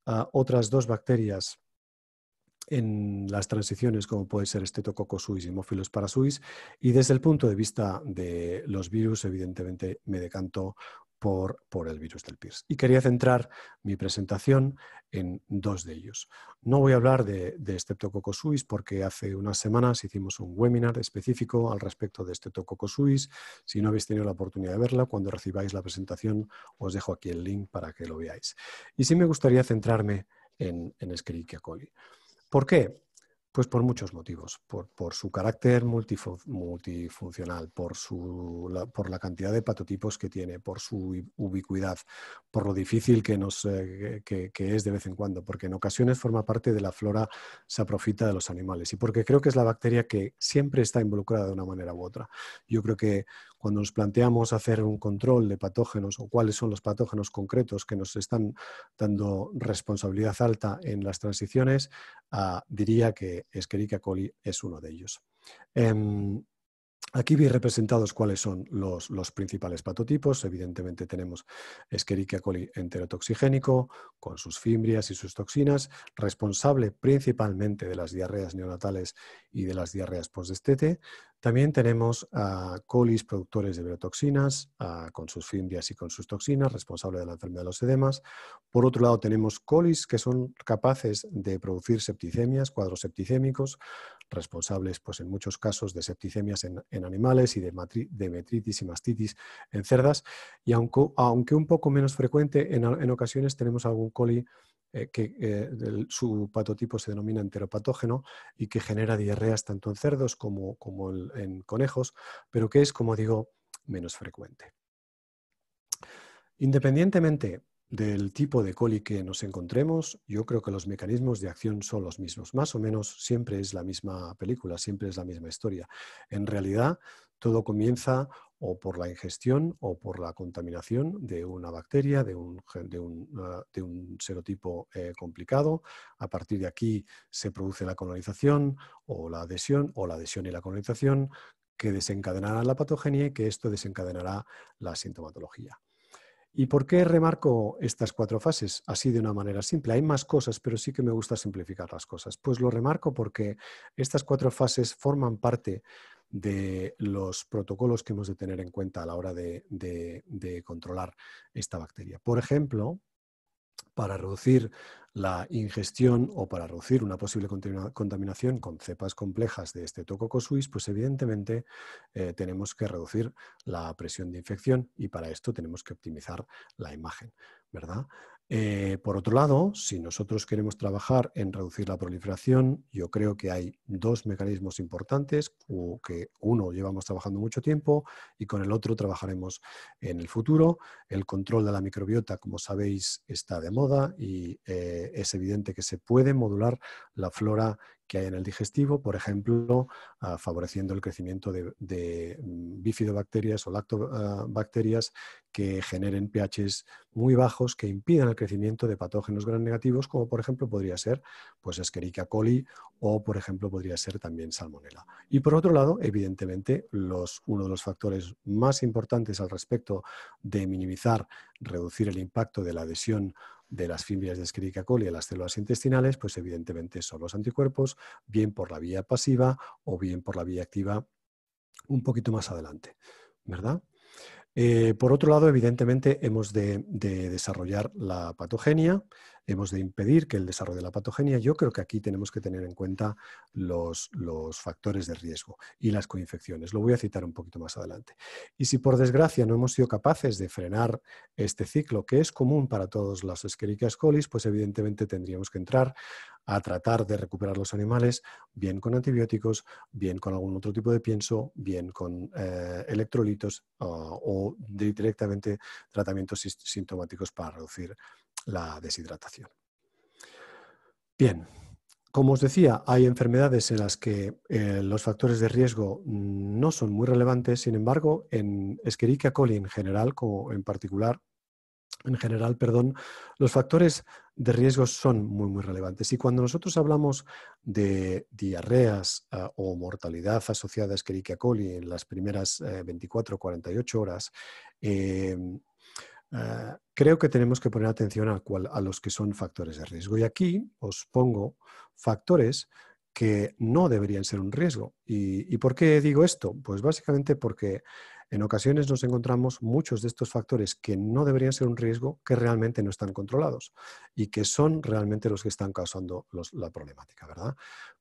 ah, otras dos bacterias en las transiciones como puede ser suis y para parasuis. Y desde el punto de vista de los virus, evidentemente me decanto por, el virus del PIRS. Y quería centrar mi presentación en dos de ellos. No voy a hablar de, de porque hace unas semanas hicimos un webinar específico al respecto de Streptococcus suis. Si no habéis tenido la oportunidad de verla, cuando recibáis la presentación os dejo aquí el link para que lo veáis. Y sí me gustaría centrarme en, en Escherichia coli. ¿Por qué? Pues por muchos motivos, por, su carácter multifuncional, por, su, la, por la cantidad de patotipos que tiene, por su ubicuidad, por lo difícil que, nos, eh, es de vez en cuando, porque en ocasiones forma parte de la flora se saprofita de los animales y porque creo que es la bacteria que siempre está involucrada de una manera u otra. Yo creo que cuando nos planteamos hacer un control de patógenos o cuáles son los patógenos concretos que nos están dando responsabilidad alta en las transiciones, ah, diría que Escherichia coli es uno de ellos. Em, Aquí vi representados cuáles son los, principales patotipos. Evidentemente tenemos Escherichia coli enterotoxigénico, con sus fimbrias y sus toxinas, responsable principalmente de las diarreas neonatales y de las diarreas post-destete. También tenemos colis productores de biotoxinas, con sus fimbrias y con sus toxinas, responsable de la enfermedad de los edemas. Por otro lado, tenemos colis que son capaces de producir septicemias, cuadros septicémicos, responsables pues, en muchos casos de septicemias en, animales y de, metritis y mastitis en cerdas. Y aunque, aunque un poco menos frecuente, en, ocasiones tenemos algún coli eh, que eh, su patotipo se denomina enteropatógeno y que genera diarreas tanto en cerdos como, en conejos, pero que es, como digo, menos frecuente. Independientemente del tipo de coli que nos encontremos, yo creo que los mecanismos de acción son los mismos. Más o menos siempre es la misma película, siempre es la misma historia. En realidad, todo comienza o por la ingestión o por la contaminación de una bacteria, de un, ah, serotipo eh, complicado. A partir de aquí se produce la colonización o la adhesión o la adhesión y la colonización que desencadenará la patogenia y que esto desencadenará la sintomatología. ¿Y por qué remarco estas cuatro fases así de una manera simple? Hay más cosas, pero sí que me gusta simplificar las cosas. Pues lo remarco porque estas cuatro fases forman parte de los protocolos que hemos de tener en cuenta a la hora de, controlar esta bacteria. Por ejemplo, para reducir la ingestión o para reducir una posible contaminación con cepas complejas de este tococosuis, pues evidentemente eh, tenemos que reducir la presión de infección y para esto tenemos que optimizar la imagen, ¿verdad? Eh, por otro lado, si nosotros queremos trabajar en reducir la proliferación, yo creo que hay dos mecanismos importantes, que uno llevamos trabajando mucho tiempo y con el otro trabajaremos en el futuro. El control de la microbiota, como sabéis, está de moda y eh, es evidente que se puede modular la flora que hay en el digestivo, por ejemplo, ah, favoreciendo el crecimiento de, mm, bifidobacterias o lactobacterias ah, que generen pHs muy bajos que impidan el crecimiento de patógenos gran negativos, como por ejemplo podría ser pues, Escherichia coli o por ejemplo podría ser también Salmonella. Y por otro lado, evidentemente, uno de los factores más importantes al respecto de minimizar, reducir el impacto de la adhesión de las fibras de Escherichia coli a las células intestinales, pues evidentemente son los anticuerpos, bien por la vía pasiva o bien por la vía activa un poquito más adelante, ¿verdad? Eh, por otro lado, evidentemente hemos de desarrollar la patogenia, hemos de impedir que el desarrollo de la patogenia, yo creo que aquí tenemos que tener en cuenta los, factores de riesgo y las coinfecciones. Lo voy a citar un poquito más adelante. Y si por desgracia no hemos sido capaces de frenar este ciclo, que es común para todos las Escherichia colis, pues evidentemente tendríamos que entrar a tratar de recuperar los animales, bien con antibióticos, bien con algún otro tipo de pienso, bien con eh, electrolitos ah, o directamente tratamientos sintomáticos para reducir la deshidratación. Bien, como os decía, hay enfermedades en las que eh, los factores de riesgo no son muy relevantes, sin embargo, en Escherichia coli en general, como en particular, en general, perdón, los factores de riesgo son muy, muy relevantes. Y cuando nosotros hablamos de diarreas eh, o mortalidad asociada a Escherichia coli en las primeras 24 o 48 horas, eh, Ah, creo que tenemos que poner atención a, los que son factores de riesgo. Y aquí os pongo factores que no deberían ser un riesgo. ¿Y, por qué digo esto? Pues básicamente porque en ocasiones nos encontramos muchos de estos factores que no deberían ser un riesgo, que realmente no están controlados y que son realmente los que están causando la problemática, ¿verdad?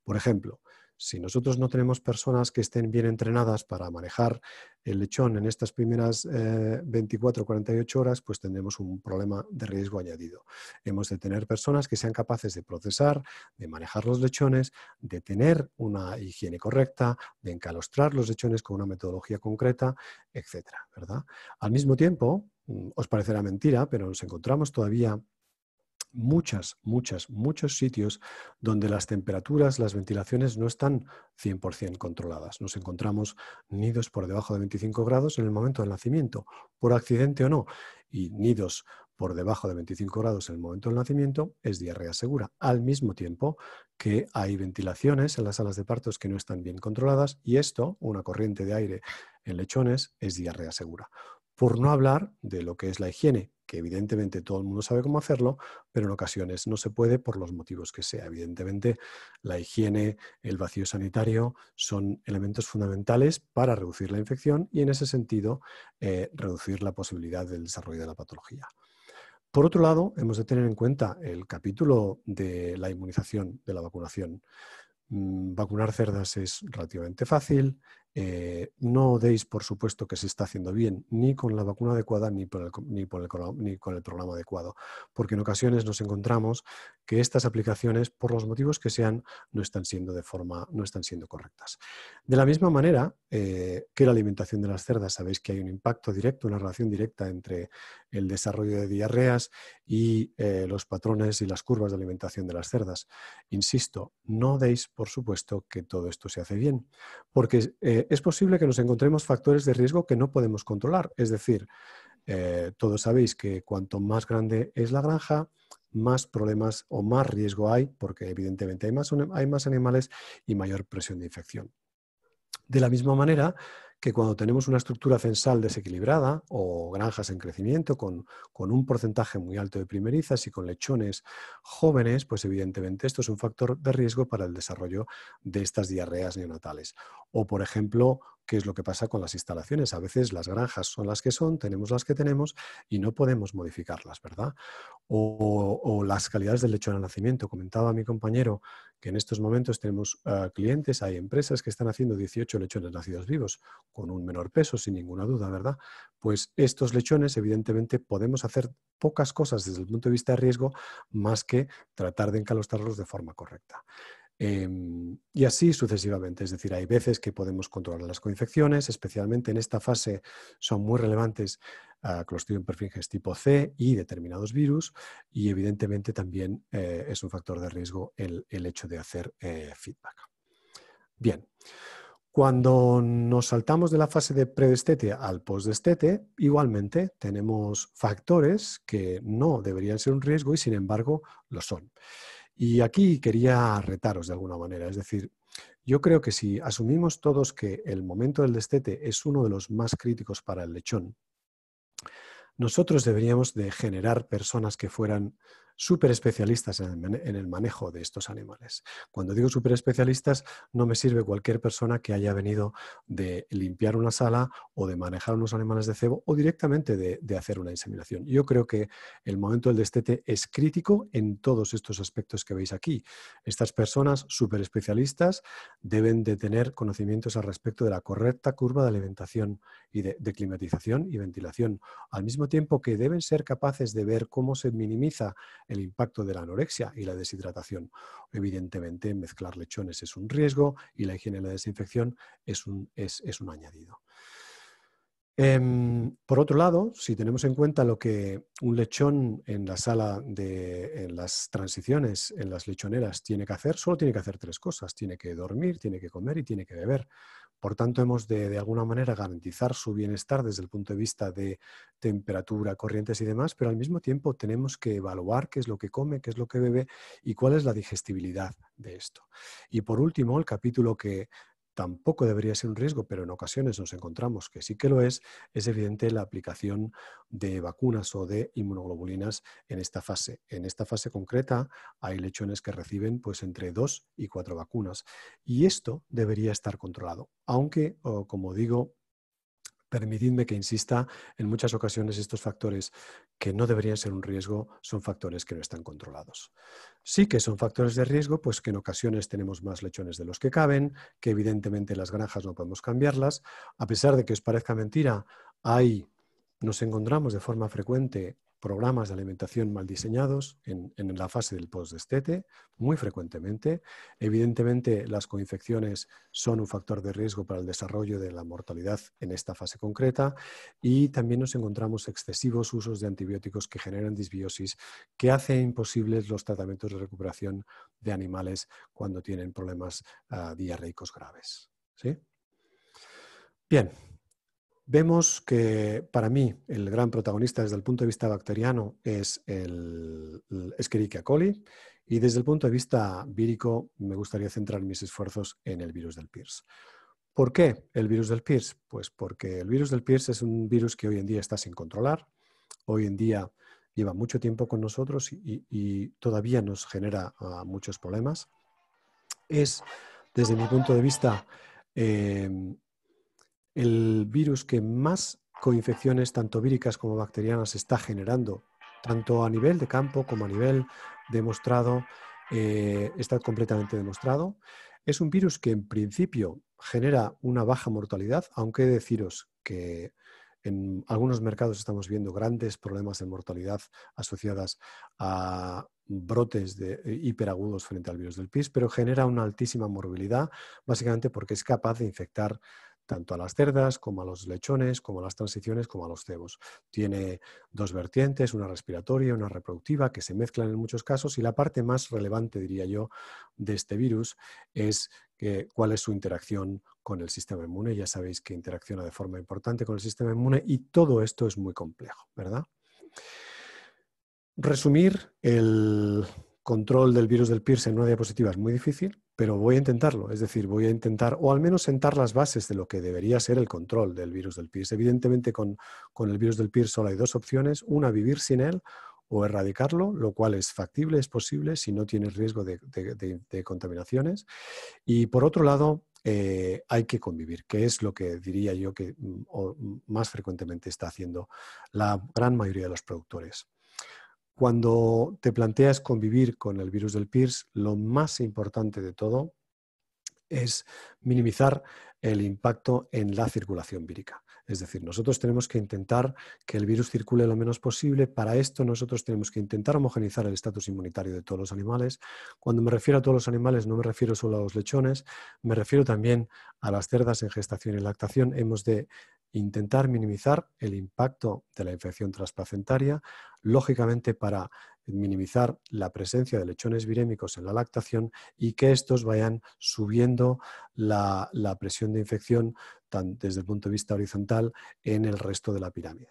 Por ejemplo, si nosotros no tenemos personas que estén bien entrenadas para manejar el lechón en estas primeras 24 o 48 horas, pues tendremos un problema de riesgo añadido. Hemos de tener personas que sean capaces de procesar, de manejar los lechones, de tener una higiene correcta, de encalostrar los lechones con una metodología concreta, etcétera, ¿verdad? Al mismo tiempo, mm, os parecerá mentira, pero nos encontramos todavía muchas, muchas, muchos sitios donde las temperaturas, las ventilaciones no están 100% controladas. Nos encontramos nidos por debajo de 25 grados en el momento del nacimiento, por accidente o no, y nidos por debajo de 25 grados en el momento del nacimiento es diarrea segura, al mismo tiempo que hay ventilaciones en las salas de partos que no están bien controladas y esto, una corriente de aire en lechones, es diarrea segura por no hablar de lo que es la higiene, que evidentemente todo el mundo sabe cómo hacerlo, pero en ocasiones no se puede por los motivos que sea. Evidentemente, la higiene, el vacío sanitario son elementos fundamentales para reducir la infección y en ese sentido eh, reducir la posibilidad del desarrollo de la patología. Por otro lado, hemos de tener en cuenta el capítulo de la inmunización, de la vacunación. Mm, vacunar cerdas es relativamente fácil, eh, no deis por supuesto que se está haciendo bien, ni con la vacuna adecuada, ni, con el programa adecuado, porque en ocasiones nos encontramos que estas aplicaciones, por los motivos que sean, no están siendo de forma, no están siendo correctas. De la misma manera eh, que la alimentación de las cerdas, sabéis que hay un impacto directo, una relación directa entre el desarrollo de diarreas y eh, los patrones y las curvas de alimentación de las cerdas. Insisto, no deis por supuesto que todo esto se hace bien, porque es posible que nos encontremos factores de riesgo que no podemos controlar. Es decir, eh, todos sabéis que cuanto más grande es la granja, más problemas o más riesgo hay, porque evidentemente hay más animales y mayor presión de infección. De la misma manera, que cuando tenemos una estructura censal desequilibrada o granjas en crecimiento con, con, un porcentaje muy alto de primerizas y con lechones jóvenes, pues evidentemente esto es un factor de riesgo para el desarrollo de estas diarreas neonatales. O, por ejemplo, qué es lo que pasa con las instalaciones. A veces las granjas son las que son, tenemos las que tenemos y no podemos modificarlas, ¿verdad? O, las calidades del lechón de nacimiento. Comentaba mi compañero que en estos momentos tenemos ah, clientes, hay empresas que están haciendo 18 lechones nacidos vivos, con un menor peso, sin ninguna duda, ¿verdad? Pues estos lechones, evidentemente, podemos hacer pocas cosas desde el punto de vista de riesgo, más que tratar de encalostarlos de forma correcta. Em, y así sucesivamente. Es decir, hay veces que podemos controlar las coinfecciones, especialmente en esta fase son muy relevantes a ah, Clostridium perfringens tipo C y determinados virus, y evidentemente también eh, es un factor de riesgo el, hecho de hacer eh, feedback. Bien. Cuando nos saltamos de la fase de predestete al postdestete, igualmente tenemos factores que no deberían ser un riesgo y sin embargo lo son. Y aquí quería retaros de alguna manera, es decir, yo creo que si asumimos todos que el momento del destete es uno de los más críticos para el lechón, nosotros deberíamos de generar personas que fueran súper especialistas en el manejo de estos animales. Cuando digo súper especialistas, no me sirve cualquier persona que haya venido de limpiar una sala o de manejar unos animales de cebo o directamente de, hacer una inseminación. Yo creo que el momento del destete es crítico en todos estos aspectos que veis aquí. Estas personas súper especialistas deben de tener conocimientos al respecto de la correcta curva de alimentación y de climatización y ventilación, al mismo tiempo que deben ser capaces de ver cómo se minimiza el impacto de la anorexia y la deshidratación. Evidentemente, mezclar lechones es un riesgo y la higiene y la desinfección es un, añadido. Em, por otro lado, si tenemos en cuenta lo que un lechón en la sala de en las transiciones, en las lechoneras, tiene que hacer, solo tiene que hacer tres cosas. Tiene que dormir, tiene que comer y tiene que beber. Por tanto, hemos de, de alguna manera garantizar su bienestar desde el punto de vista de temperatura, corrientes y demás, pero al mismo tiempo tenemos que evaluar qué es lo que come, qué es lo que bebe y cuál es la digestibilidad de esto. Y por último, el capítulo que tampoco debería ser un riesgo, pero en ocasiones nos encontramos que sí que lo es, es evidente la aplicación de vacunas o de inmunoglobulinas en esta fase. En esta fase concreta hay lechones que reciben pues entre dos y cuatro vacunas y esto debería estar controlado, aunque como digo, permitidme que insista, en muchas ocasiones estos factores que no deberían ser un riesgo son factores que no están controlados. Sí que son factores de riesgo, pues que en ocasiones tenemos más lechones de los que caben, que evidentemente las granjas no podemos cambiarlas. A pesar de que os parezca mentira, hay, nos encontramos de forma frecuente programas de alimentación mal diseñados en, la fase del post postdestete, muy frecuentemente. Evidentemente, las coinfecciones son un factor de riesgo para el desarrollo de la mortalidad en esta fase concreta y también nos encontramos excesivos usos de antibióticos que generan disbiosis que hacen imposibles los tratamientos de recuperación de animales cuando tienen problemas ah, diarreicos graves. ¿Sí? Bien, Vemos que para mí el gran protagonista desde el punto de vista bacteriano es el, Escherichia coli y desde el punto de vista vírico me gustaría centrar mis esfuerzos en el virus del PIRS. ¿Por qué el virus del PIRS? Pues porque el virus del PIRS es un virus que hoy en día está sin controlar, hoy en día lleva mucho tiempo con nosotros y, todavía nos genera ah, muchos problemas. Es, desde mi punto de vista, em, el virus que más coinfecciones, tanto víricas como bacterianas, está generando, tanto a nivel de campo como a nivel demostrado, eh, está completamente demostrado. Es un virus que en principio genera una baja mortalidad, aunque deciros que en algunos mercados estamos viendo grandes problemas de mortalidad asociadas a brotes de eh, hiperagudos frente al virus del PIS, pero genera una altísima morbilidad, básicamente porque es capaz de infectar tanto a las cerdas como a los lechones, como a las transiciones, como a los cebos. Tiene dos vertientes, una respiratoria y una reproductiva, que se mezclan en muchos casos y la parte más relevante, diría yo, de este virus es cuál es su interacción con el sistema inmune. Ya sabéis que interacciona de forma importante con el sistema inmune y todo esto es muy complejo, ¿verdad? Resumir el, control del virus del PIRS en una diapositiva es muy difícil, pero voy a intentarlo. Es decir, voy a intentar, o al menos sentar las bases de lo que debería ser el control del virus del PIRS. Evidentemente, con, el virus del PIRS solo hay dos opciones. Una, vivir sin él o erradicarlo, lo cual es factible, es posible, si no tienes riesgo de, contaminaciones. Y por otro lado, eh, hay que convivir, que es lo que diría yo que mm, mm, más frecuentemente está haciendo la gran mayoría de los productores. Cuando te planteas convivir con el virus del PIRS, lo más importante de todo es minimizar el impacto en la circulación vírica. Es decir, nosotros tenemos que intentar que el virus circule lo menos posible. Para esto nosotros tenemos que intentar homogenizar el estatus inmunitario de todos los animales. Cuando me refiero a todos los animales no me refiero solo a los lechones, me refiero también a las cerdas en gestación y lactación. Hemos de intentar minimizar el impacto de la infección transplacentaria, lógicamente para minimizar la presencia de lechones virémicos en la lactación y que estos vayan subiendo la, presión de infección desde el punto de vista horizontal en el resto de la pirámide.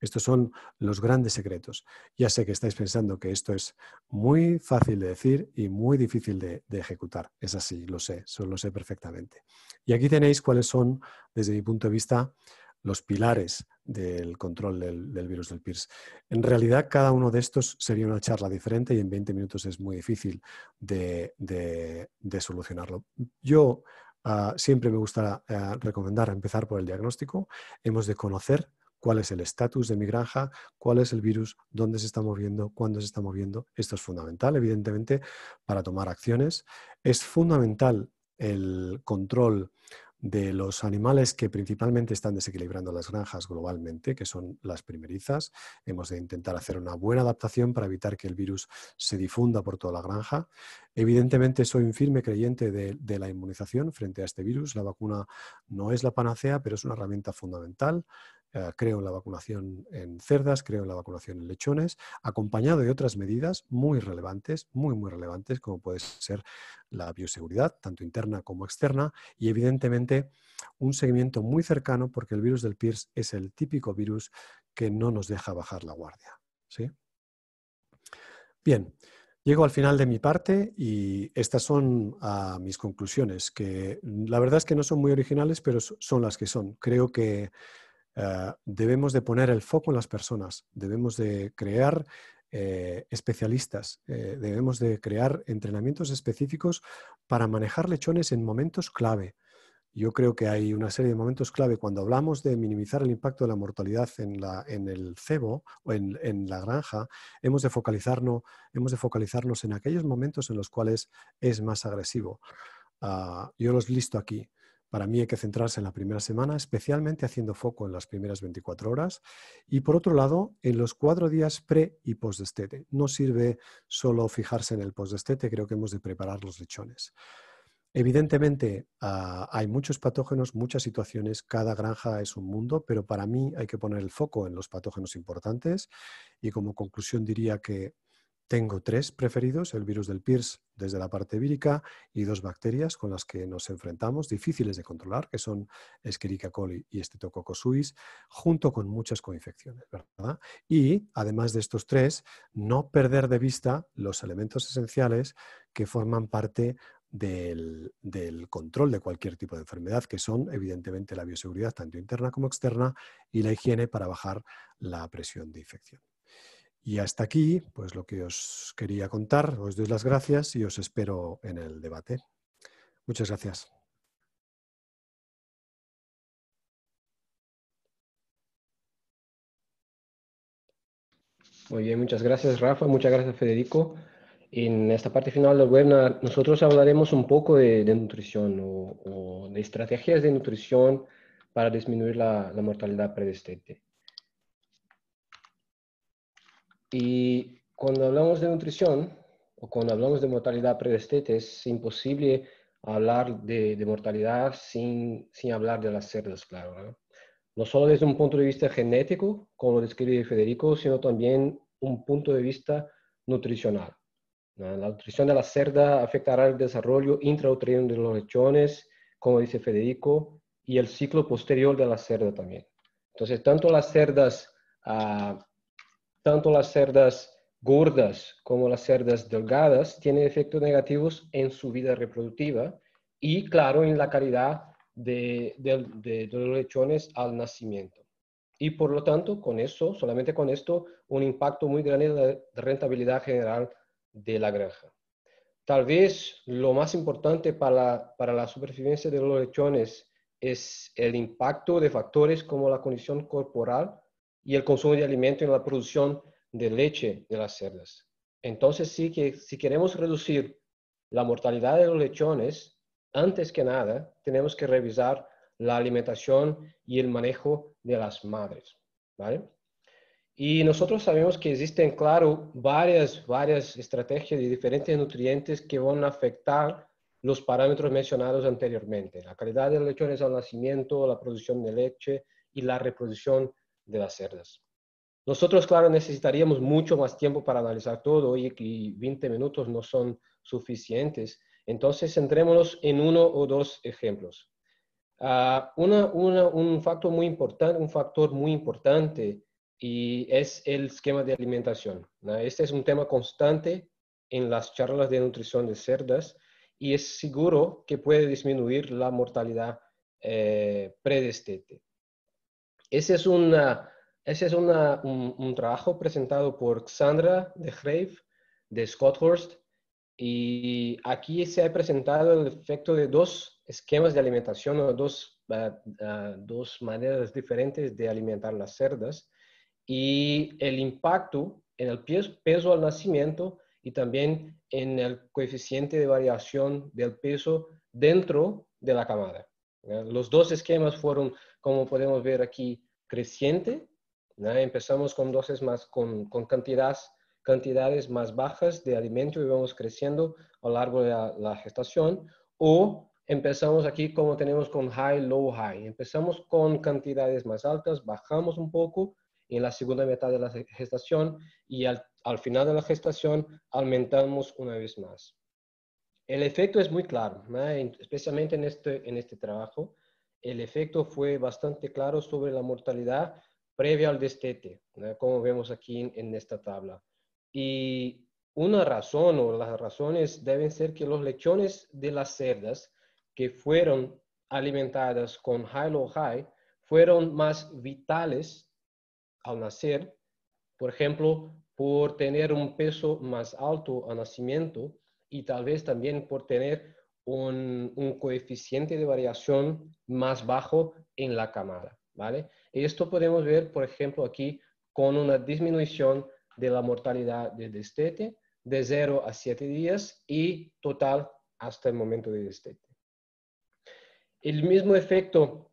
Estos son los grandes secretos. Ya sé que estáis pensando que esto es muy fácil de decir y muy difícil de, ejecutar. Es así, lo sé, lo sé perfectamente. Y aquí tenéis cuáles son, desde mi punto de vista, los pilares del control del, virus del PIRS. En realidad, cada uno de estos sería una charla diferente y en 20 minutos es muy difícil de, solucionarlo. Yo ah, siempre me gusta ah, recomendar empezar por el diagnóstico. Hemos de conocer cuál es el estatus de mi granja, cuál es el virus, dónde se está moviendo, cuándo se está moviendo. Esto es fundamental, evidentemente, para tomar acciones. Es fundamental el control de los animales que principalmente están desequilibrando las granjas globalmente, que son las primerizas. Hemos de intentar hacer una buena adaptación para evitar que el virus se difunda por toda la granja. Evidentemente soy un firme creyente de, de la inmunización frente a este virus. La vacuna no es la panacea, pero es una herramienta fundamental. Eh, creo en la vacunación en cerdas, creo en la vacunación en lechones, acompañado de otras medidas muy relevantes, muy, muy relevantes, como puede ser la bioseguridad, tanto interna como externa, y evidentemente un seguimiento muy cercano, porque el virus del PIRS es el típico virus que no nos deja bajar la guardia. ¿sí? Bien. Llego al final de mi parte y estas son ah, mis conclusiones, que la verdad es que no son muy originales, pero son las que son. Creo que eh, debemos de poner el foco en las personas, debemos de crear eh, especialistas, eh, debemos de crear entrenamientos específicos para manejar lechones en momentos clave. Yo creo que hay una serie de momentos clave cuando hablamos de minimizar el impacto de la mortalidad en, el cebo o en, la granja, hemos de, focalizarnos, hemos de focalizarnos en aquellos momentos en los cuales es más agresivo. Ah, yo los listo aquí. Para mí hay que centrarse en la primera semana, especialmente haciendo foco en las primeras 24 horas. Y por otro lado, en los cuatro días pre y post destete. No sirve solo fijarse en el post destete, creo que hemos de preparar los lechones. Evidentemente, ah, hay muchos patógenos, muchas situaciones, cada granja es un mundo, pero para mí hay que poner el foco en los patógenos importantes y como conclusión diría que tengo tres preferidos, el virus del PIRS desde la parte vírica y dos bacterias con las que nos enfrentamos, difíciles de controlar, que son Escherichia coli y estetococosuis, suis, junto con muchas coinfecciones, Y además de estos tres, no perder de vista los elementos esenciales que forman parte del, control de cualquier tipo de enfermedad, que son evidentemente la bioseguridad tanto interna como externa y la higiene para bajar la presión de infección. Y hasta aquí, pues lo que os quería contar. Os doy las gracias y os espero en el debate. Muchas gracias. Muy bien, muchas gracias Rafa, muchas gracias Federico. En esta parte final del webinar nosotros hablaremos un poco de, nutrición o, de estrategias de nutrición para disminuir la, mortalidad predestente. Y cuando hablamos de nutrición o cuando hablamos de mortalidad predestete es imposible hablar de, mortalidad sin, sin, hablar de las cerdas, claro. ¿no? solo desde un punto de vista genético, como lo describe Federico, sino también un punto de vista nutricional. La nutrición de la cerda afectará el desarrollo intrauterino de los lechones, como dice Federico, y el ciclo posterior de la cerda también. Entonces, tanto las cerdas ah, tanto las cerdas gordas como las cerdas delgadas tienen efectos negativos en su vida reproductiva y, claro, en la calidad de, los lechones al nacimiento. Y por lo tanto, con eso, solamente con esto, un impacto muy grande en la rentabilidad general de la granja. Tal vez lo más importante para la supervivencia de los lechones es el impacto de factores como la condición corporal y el consumo de alimento en la producción de leche de las cerdas. Entonces, sí que si queremos reducir la mortalidad de los lechones, antes que nada, tenemos que revisar la alimentación y el manejo de las madres. ¿vale? Y nosotros sabemos que existen, claro, varias, varias estrategias de diferentes nutrientes que van a afectar los parámetros mencionados anteriormente. La calidad de los lechones al nacimiento, la producción de leche y la reproducción de las cerdas. Nosotros, claro, necesitaríamos mucho más tiempo para analizar todo y, 20 minutos no son suficientes. Entonces, centrémonos en uno o dos ejemplos. Ah, un, factor muy importante, un factor muy importante y es el esquema de alimentación. Este es un tema constante en las charlas de nutrición de cerdas y es seguro que puede disminuir la mortalidad eh, predestete. Ese es, una, ese es un, un, trabajo presentado por Sandra de Grave, de Scott Horst, y aquí se ha presentado el efecto de dos esquemas de alimentación o dos, ah, ah, dos maneras diferentes de alimentar las cerdas y el impacto en el peso al nacimiento y también en el coeficiente de variación del peso dentro de la camada. Los dos esquemas fueron como podemos ver aquí, creciente. Empezamos con dosis más, con, con cantidades cantidades más bajas de alimento y vamos creciendo a lo largo de la, gestación. O empezamos aquí como tenemos con high, low, high. Empezamos con cantidades más altas, bajamos un poco en la segunda mitad de la gestación y al, final de la gestación aumentamos una vez más. El efecto es muy claro, especialmente en este, en este trabajo el efecto fue bastante claro sobre la mortalidad previa al destete, como vemos aquí en, esta tabla. Y una razón o las razones deben ser que los lechones de las cerdas que fueron alimentadas con high-low High fueron más vitales al nacer, por ejemplo, por tener un peso más alto al nacimiento y tal vez también por tener un, coeficiente de variación más bajo en la cámara, ¿vale? esto podemos ver, por ejemplo, aquí con una disminución de la mortalidad de destete de 0 a 7 días y total hasta el momento de destete. El mismo efecto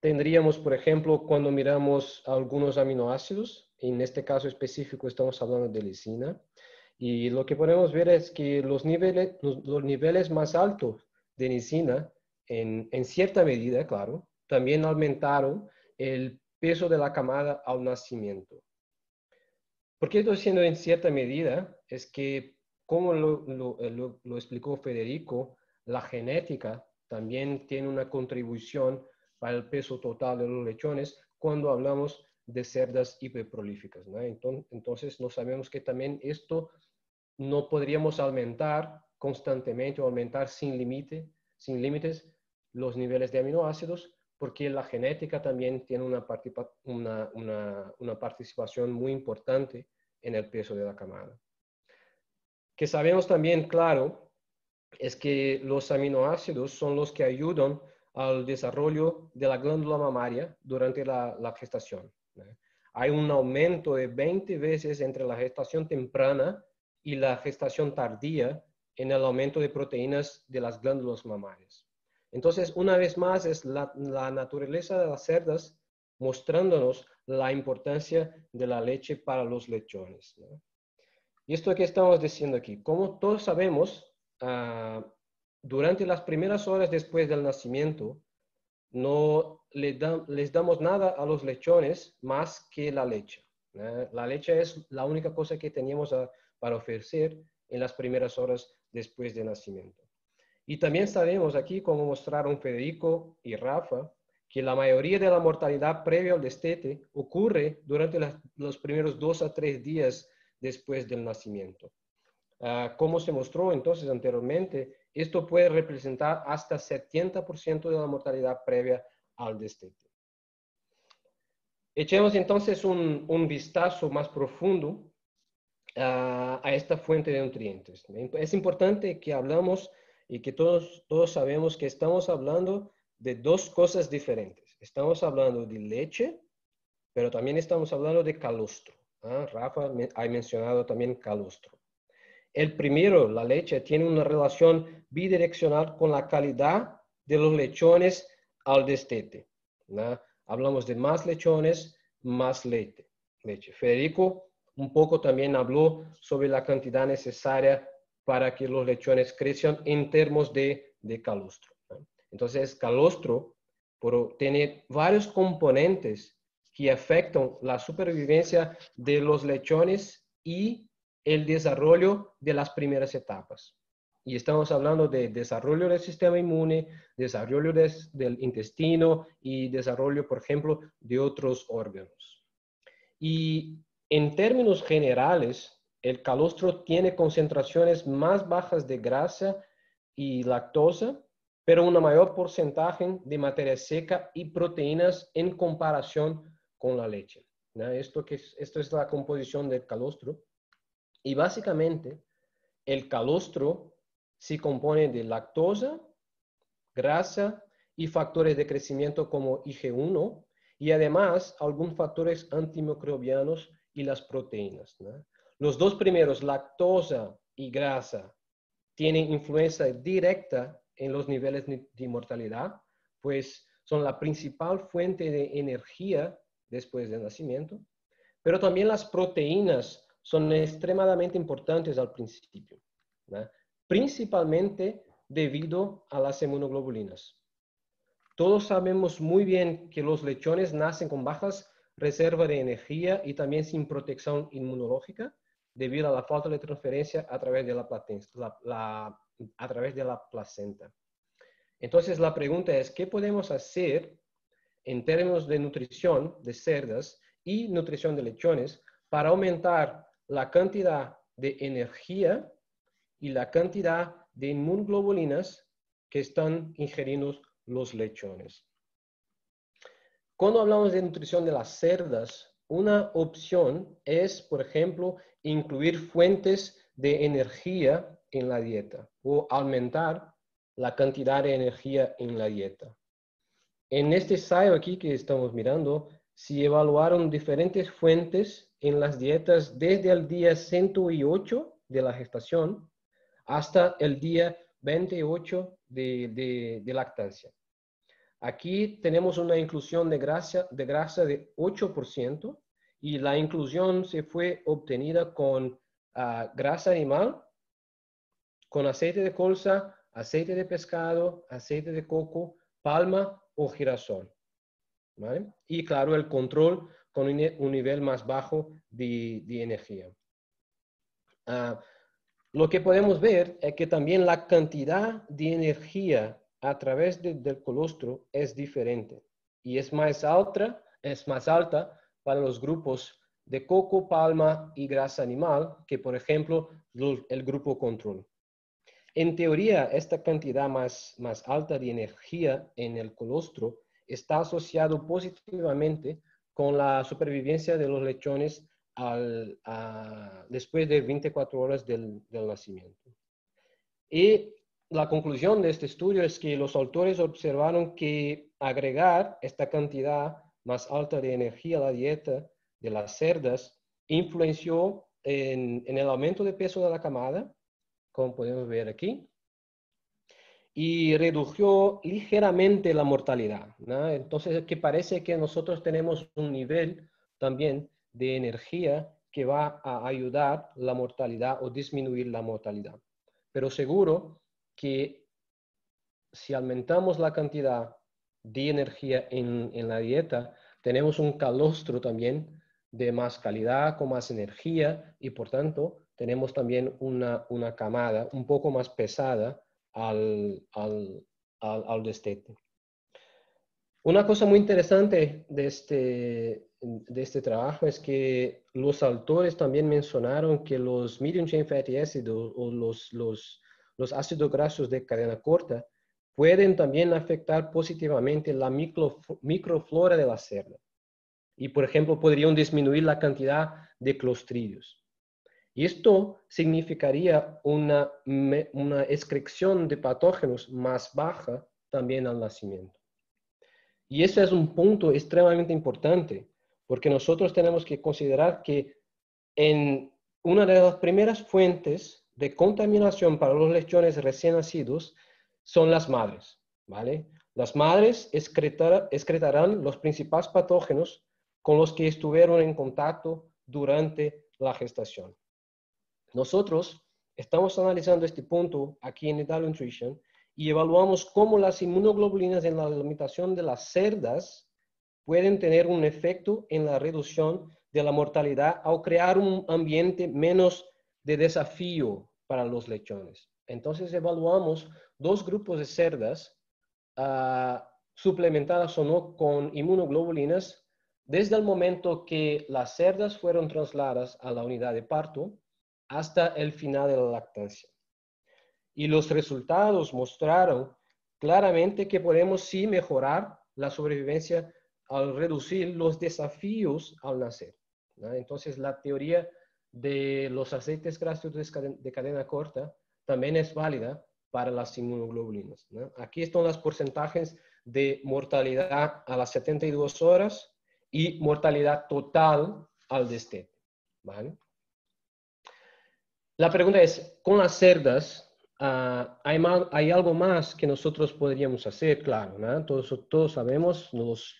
tendríamos, por ejemplo, cuando miramos algunos aminoácidos, en este caso específico estamos hablando de lisina, y lo que podemos ver es que los niveles, los, niveles más altos de nicina, en, en, cierta medida, claro, también aumentaron el peso de la camada al nacimiento. ¿Por qué estoy diciendo en cierta medida? Es que, como lo, lo, eh, lo, explicó Federico, la genética también tiene una contribución para el peso total de los lechones cuando hablamos de cerdas hiperprolíficas. Entonces, entonces, no sabemos que también esto no podríamos aumentar constantemente o aumentar sin límite, sin límites los niveles de aminoácidos, porque la genética también tiene una, participación muy importante en el peso de la camada. Que sabemos también, claro, es que los aminoácidos son los que ayudan al desarrollo de la glándula mamaria durante la, la gestación. Hay un aumento de 20 veces entre la gestación temprana y la gestación tardía en el aumento de proteínas de las glándulas mamarias. Entonces, una vez más, es la, naturaleza de las cerdas mostrándonos la importancia de la leche para los lechones. Y esto que estamos diciendo aquí, como todos sabemos, ah, durante las primeras horas después del nacimiento, no le les damos nada a los lechones más que la leche. La leche es la única cosa que teníamos a, para ofrecer en las primeras horas después del nacimiento. Y también sabemos aquí, como mostraron Federico y Rafa, que la mayoría de la mortalidad previa al destete ocurre durante los primeros dos a tres días después del nacimiento. Ah, como se mostró entonces anteriormente, esto puede representar hasta 70% de la mortalidad previa al destete. Echemos entonces un vistazo más profundo a, esta fuente de nutrientes. Es importante que hablamos y que todos, todos sabemos que estamos hablando de dos cosas diferentes. Estamos hablando de leche, pero también estamos hablando de calostro. ¿ah? Rafa ha mencionado también calostro. El primero, la leche, tiene una relación bidireccional con la calidad de los lechones al destete. Hablamos de más lechones, más leche. leche. Federico un poco también habló sobre la cantidad necesaria para que los lechones crezcan en términos de, de calostro. Entonces, calostro por tener varios componentes que afectan la supervivencia de los lechones y el desarrollo de las primeras etapas. Y estamos hablando de desarrollo del sistema inmune, desarrollo del intestino y desarrollo, por ejemplo, de otros órganos. Y en términos generales, el calostro tiene concentraciones más bajas de grasa y lactosa, pero un mayor porcentaje de materia seca y proteínas en comparación con la leche. Esto, que esto es la composición del calostro. Y básicamente, el calostro se compone de lactosa, grasa y factores de crecimiento como IG1 y además algunos factores antimicrobianos y las proteínas. Los dos primeros, lactosa y grasa, tienen influencia directa en los niveles de mortalidad, pues son la principal fuente de energía después del nacimiento, pero también las proteínas son extremadamente importantes al principio, principalmente debido a las inmunoglobulinas. Todos sabemos muy bien que los lechones nacen con bajas reserva de energía y también sin protección inmunológica debido a la falta de transferencia a través de la, placenta. Entonces la pregunta es, ¿qué podemos hacer en términos de nutrición de cerdas y nutrición de lechones para aumentar la cantidad de energía y la cantidad de inmunoglobulinas que están ingeriendo los lechones? Cuando hablamos de nutrición de las cerdas, una opción es, por ejemplo, incluir fuentes de energía en la dieta o aumentar la cantidad de energía en la dieta. En este ensayo aquí que estamos mirando, se evaluaron diferentes fuentes en las dietas desde el día 108 de la gestación hasta el día 28 de, de lactancia. Aquí tenemos una inclusión de grasa de, grasa de 8% y la inclusión se fue obtenida con ah, grasa animal, con aceite de colza, aceite de pescado, aceite de coco, palma o girasol. Y claro, el control con un nivel más bajo de, energía. Ah, lo que podemos ver es que también la cantidad de energía a través del colostro es diferente y es más alta, es más alta para los grupos de coco, palma y grasa animal que, por ejemplo, el grupo control. En teoría, esta cantidad más, alta de energía en el colostro está asociado positivamente con la supervivencia de los lechones después de 24 horas del, del nacimiento. Y la conclusión de este estudio es que los autores observaron que agregar esta cantidad más alta de energía a la dieta de las cerdas influenció en, el aumento de peso de la camada, como podemos ver aquí, y redujo ligeramente la mortalidad. Entonces, que parece que nosotros tenemos un nivel también de energía que va a ayudar la mortalidad o disminuir la mortalidad. Pero seguro que si aumentamos la cantidad de energía en, en la dieta, tenemos un calostro también de más calidad, con más energía y por tanto tenemos también una, una camada un poco más pesada al, al, al, destete. Una cosa muy interesante de este, de este trabajo es que los autores también mencionaron que los medium chain fatty acids o los, los, los ácidos grasos de cadena corta pueden también afectar positivamente la microflora de la cerda. Y, por ejemplo, podrían disminuir la cantidad de clostridios. Y esto significaría una, una excreción de patógenos más baja también al nacimiento. Y ese es un punto extremadamente importante, porque nosotros tenemos que considerar que en una de las primeras fuentes de contaminación para los lechones recién nacidos son las madres, ¿vale? Las madres excretarán los principales patógenos con los que estuvieron en contacto durante la gestación. Nosotros estamos analizando este punto aquí en Ital Nutrition y evaluamos cómo las inmunoglobulinas en la alimentación de las cerdas pueden tener un efecto en la reducción de la mortalidad o crear un ambiente menos de desafío para los lechones. Entonces evaluamos dos grupos de cerdas ah, suplementadas o no con inmunoglobulinas desde el momento que las cerdas fueron trasladadas a la unidad de parto hasta el final de la lactancia. Y los resultados mostraron claramente que podemos sí mejorar la sobrevivencia al reducir los desafíos al nacer. Entonces la teoría de los aceites grasos de cadena corta también es válida para las inmunoglobulinas. Aquí están los porcentajes de mortalidad a las 72 horas y mortalidad total al destete. La pregunta es, con las cerdas, ah, hay, algo más que nosotros podríamos hacer, claro, todos, sabemos,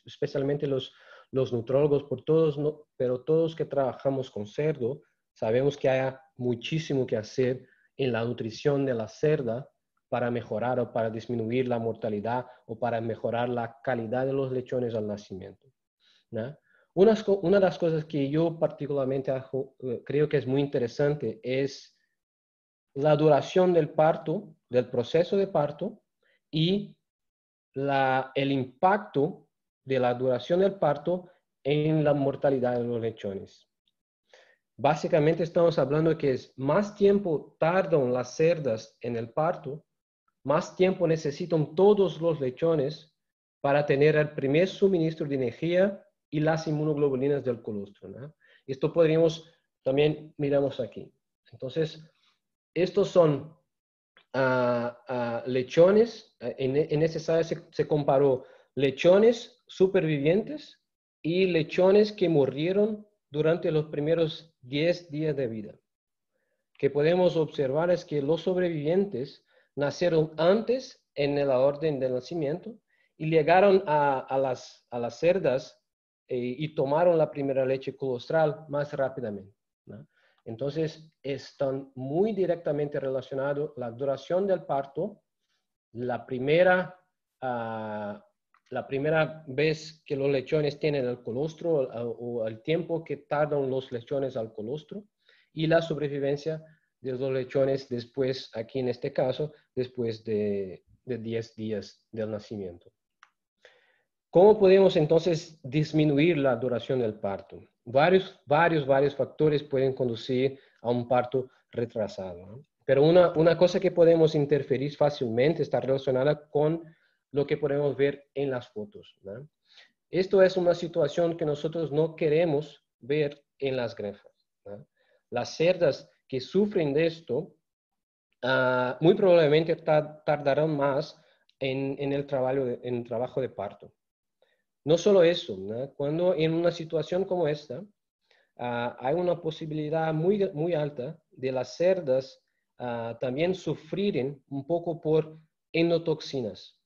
especialmente los, los nutrólogos, por todos, pero todos que trabajamos con cerdo, Sabemos que hay muchísimo que hacer en la nutrición de la cerda para mejorar o para disminuir la mortalidad o para mejorar la calidad de los lechones al nacimiento. Una, de las cosas que yo particularmente eh, creo que es muy interesante es la duración del parto, del proceso de parto y el impacto de la duración del parto en la mortalidad de los lechones. Básicamente estamos hablando que es más tiempo tardan las cerdas en el parto, más tiempo necesitan todos los lechones para tener el primer suministro de energía y las inmunoglobulinas del colostro. Esto podríamos, también miramos aquí. Entonces, estos son ah, ah, lechones, ah, en, en ese este se comparó lechones supervivientes y lechones que murieron durante los primeros 10 días de vida. Que podemos observar es que los sobrevivientes nacieron antes en la orden del nacimiento y llegaron a, las, cerdas eh, y tomaron la primera leche colostral más rápidamente. Entonces, están muy directamente relacionados la duración del parto, la primera ah, la primera vez que los lechones tienen el colostro o el tiempo que tardan los lechones al colostro y la sobrevivencia de los lechones después, aquí en este caso, después de, de 10 días del nacimiento. ¿Cómo podemos entonces disminuir la duración del parto? Varios, varios, varios factores pueden conducir a un parto retrasado. Pero una cosa que podemos interferir fácilmente está relacionada con lo que podemos ver en las fotos. Esto es una situación que nosotros no queremos ver en las granjas. Las cerdas que sufren de esto ah, muy probablemente tardarán más en, el trabajo de, en trabajo de parto. No solo eso, cuando en una situación como esta, ah, hay una posibilidad muy, muy alta de las cerdas ah, también sufrir un poco por endotoxinas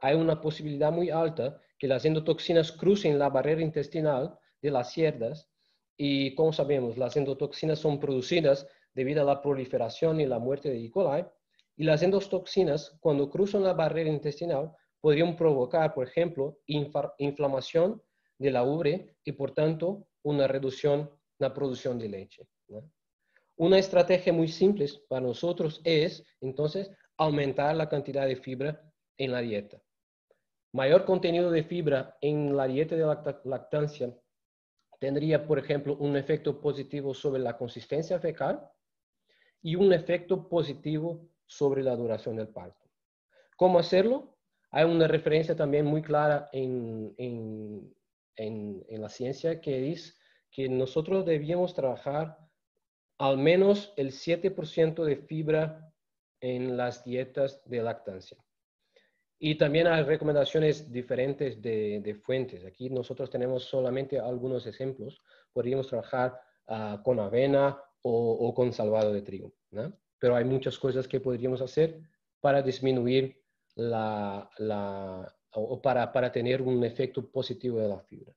hay una posibilidad muy alta que las endotoxinas crucen la barrera intestinal de las cerdas y como sabemos, las endotoxinas son producidas debido a la proliferación y la muerte de E. coli y las endotoxinas cuando cruzan la barrera intestinal podrían provocar, por ejemplo, inflamación de la ubre y por tanto una reducción en la producción de leche. Una estrategia muy simple para nosotros es entonces aumentar la cantidad de fibra en la dieta mayor contenido de fibra en la dieta de lactancia tendría, por ejemplo, un efecto positivo sobre la consistencia fecal y un efecto positivo sobre la duración del parto. ¿Cómo hacerlo? Hay una referencia también muy clara en la ciencia que dice que nosotros debíamos trabajar al menos el 7% de fibra en las dietas de lactancia. Y también hay recomendaciones diferentes de, fuentes. Aquí nosotros tenemos solamente algunos ejemplos. Podríamos trabajar ah, con avena o, con salvado de trigo. Pero hay muchas cosas que podríamos hacer para disminuir la, o para, tener un efecto positivo de la fibra.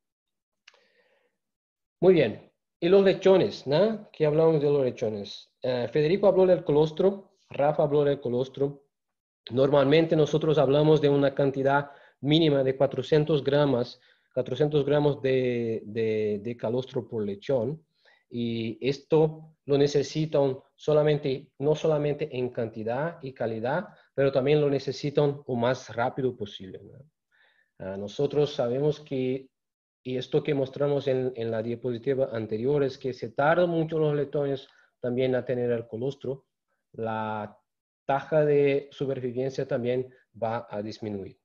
Muy bien. Y los lechones, ¿no? Que hablamos de los lechones. Eh, Federico habló del colostro, Rafa habló del colostro. Normalmente nosotros hablamos de una cantidad mínima de 400 gramos, 400 gramos de, de, calostro por lechón y esto lo necesitan solamente, no solamente en cantidad y calidad, pero también lo necesitan lo más rápido posible. Ah, nosotros sabemos que, y esto que mostramos en, en, la diapositiva anterior, es que se tardan mucho los letones también a tener el colostro. La tasa de supervivencia también va a disminuir.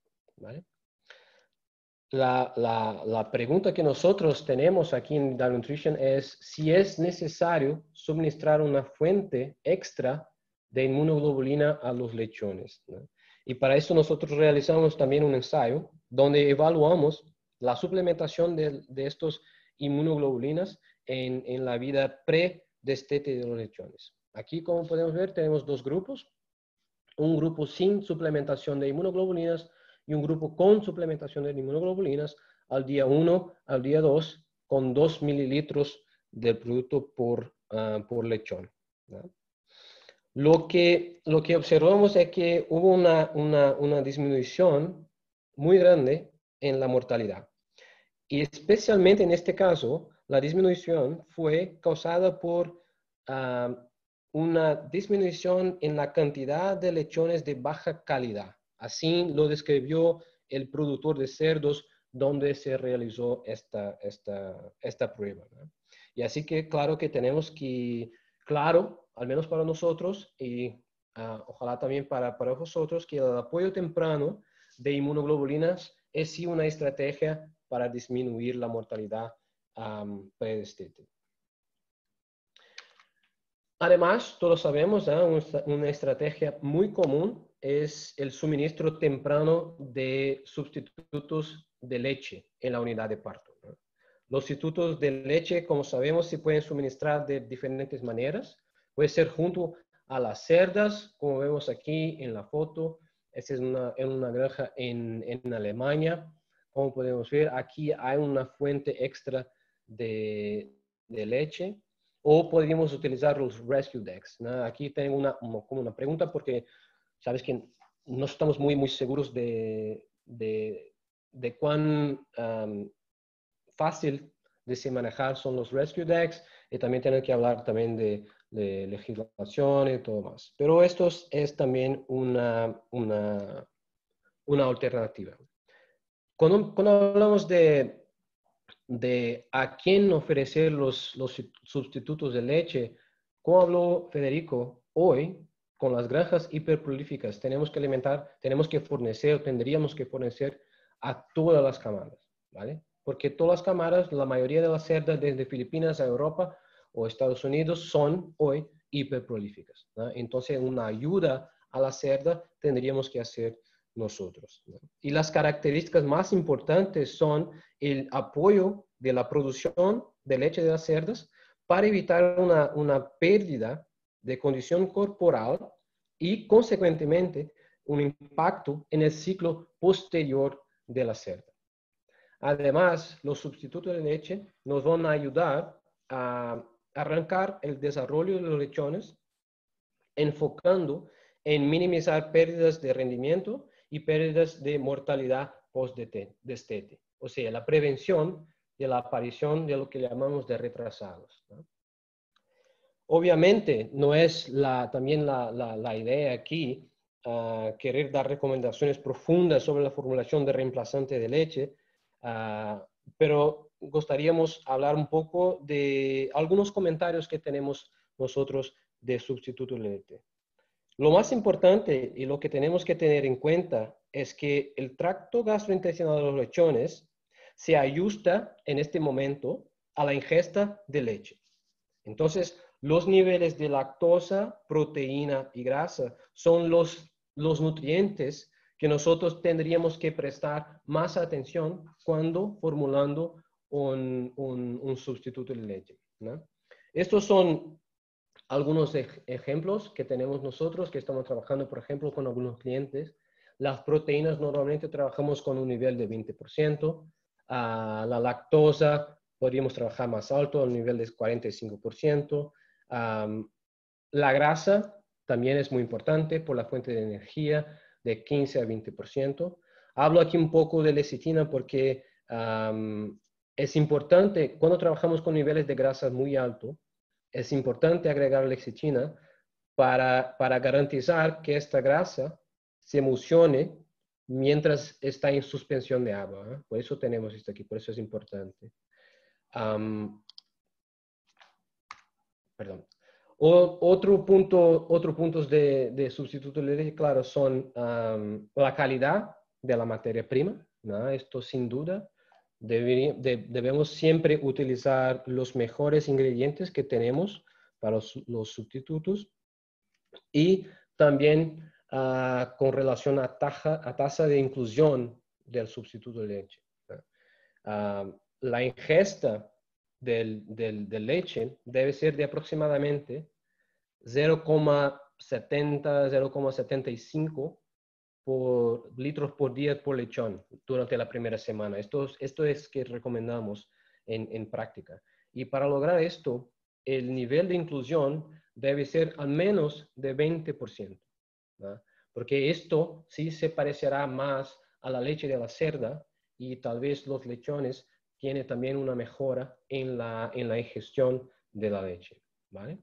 La, la, pregunta que nosotros tenemos aquí en Down Nutrition es si es necesario suministrar una fuente extra de inmunoglobulina a los lechones. Y para eso nosotros realizamos también un ensayo donde evaluamos la suplementación de, de estos inmunoglobulinas en, en la vida pre de los lechones. Aquí, como podemos ver, tenemos dos grupos un grupo sin suplementación de inmunoglobulinas y un grupo con suplementación de inmunoglobulinas al día 1, al día 2, con 2 mililitros del producto por, ah, por lechón. Lo, que, lo que observamos es que hubo una, una, una disminución muy grande en la mortalidad. Y especialmente en este caso, la disminución fue causada por ah, una disminución en la cantidad de lechones de baja calidad. Así lo describió el productor de cerdos donde se realizó esta, esta, prueba. Y así que claro que tenemos que, claro, al menos para nosotros y ah, ojalá también para, para vosotros, que el apoyo temprano de inmunoglobulinas es sí una estrategia para disminuir la mortalidad um, Además, todos sabemos, ¿eh? una estrategia muy común es el suministro temprano de sustitutos de leche en la unidad de parto. Los sustitutos de leche, como sabemos, se pueden suministrar de diferentes maneras. Puede ser junto a las cerdas, como vemos aquí en la foto. Esta es una, en una granja en, Alemania. Como podemos ver, aquí hay una fuente extra de leche o podríamos utilizar los rescue decks. Aquí tengo una, como una pregunta porque sabes que no estamos muy, muy seguros de, de, cuán fácil de manejar son los rescue decks y también tener que hablar también de, legislación y todo más. Pero esto es también una, una, una alternativa. Cuando, cuando hablamos de, de a quién ofrecer los, los sustitutos de leche, como habló Federico, hoy con las granjas hiperprolíficas tenemos que alimentar, tenemos que fornecer, tendríamos que fornecer a todas las camadas, ¿vale? Porque todas las camadas, la mayoría de las cerdas desde Filipinas a Europa o Estados Unidos son hoy hiperprolíficas. ¿no? Entonces, una ayuda a la cerda tendríamos que hacer nosotros. Y las características más importantes son el apoyo de la producción de leche de las cerdas para evitar una, una pérdida de condición corporal y, consecuentemente, un impacto en el ciclo posterior de la cerda. Además, los sustitutos de leche nos van a ayudar a arrancar el desarrollo de los lechones, enfocando en minimizar pérdidas de rendimiento y pérdidas de mortalidad post-destete. O sea, la prevención de la aparición de lo que llamamos de retrasados. Obviamente, no es la, también la, idea aquí ah, querer dar recomendaciones profundas sobre la formulación de reemplazante de leche, ah, pero gustaríamos hablar un poco de algunos comentarios que tenemos nosotros de sustituto de leche. Lo más importante y lo que tenemos que tener en cuenta es que el tracto gastrointestinal de los lechones se ajusta en este momento a la ingesta de leche. Entonces, los niveles de lactosa, proteína y grasa son los, los nutrientes que nosotros tendríamos que prestar más atención cuando formulando un, sustituto de leche. Estos son algunos ejemplos que tenemos nosotros, que estamos trabajando, por ejemplo, con algunos clientes, las proteínas normalmente trabajamos con un nivel de 20%, ah, la lactosa podríamos trabajar más alto, un nivel de 45%. la grasa también es muy importante por la fuente de energía de 15 a 20%. Hablo aquí un poco de lecitina porque es importante cuando trabajamos con niveles de grasas muy altos, es importante agregar lexicina para, para garantizar que esta grasa se emulsione mientras está en suspensión de agua. ¿eh? Por eso tenemos esto aquí, por eso es importante. perdón. otro punto, otro puntos de, de, sustituto, claro, son la calidad de la materia prima. Esto sin duda debemos siempre utilizar los mejores ingredientes que tenemos para los, los sustitutos y también ah, con relación a, a tasa de inclusión del sustituto de leche. Ah, la ingesta de del, del, leche debe ser de aproximadamente 0,70, 0,75 por litros por día por lechón durante la primera semana. Esto, es que recomendamos en, práctica. Y para lograr esto, el nivel de inclusión debe ser al menos de 20%, porque esto sí se parecerá más a la leche de la cerda y tal vez los lechones tienen también una mejora en la, en la ingestión de la leche. ¿vale?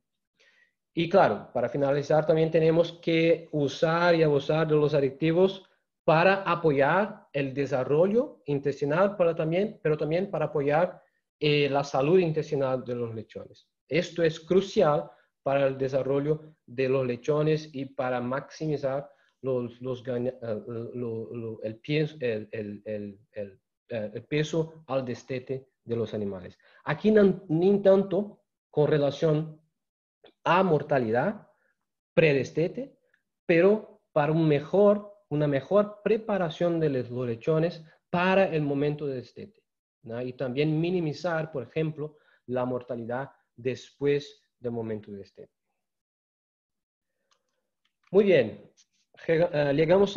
Y claro, para finalizar, también tenemos que usar y abusar de los aditivos para apoyar el desarrollo intestinal, para también, pero también para apoyar eh, la salud intestinal de los lechones. Esto es crucial para el desarrollo de los lechones y para maximizar los, el, el, peso al destete de los animales. Aquí, ni tanto con relación a mortalidad, predestete, pero para una mejor preparación de los lechones para el momento de destete. Y también minimizar, por ejemplo, la mortalidad después del momento de destete. Muy bien, eh, llegamos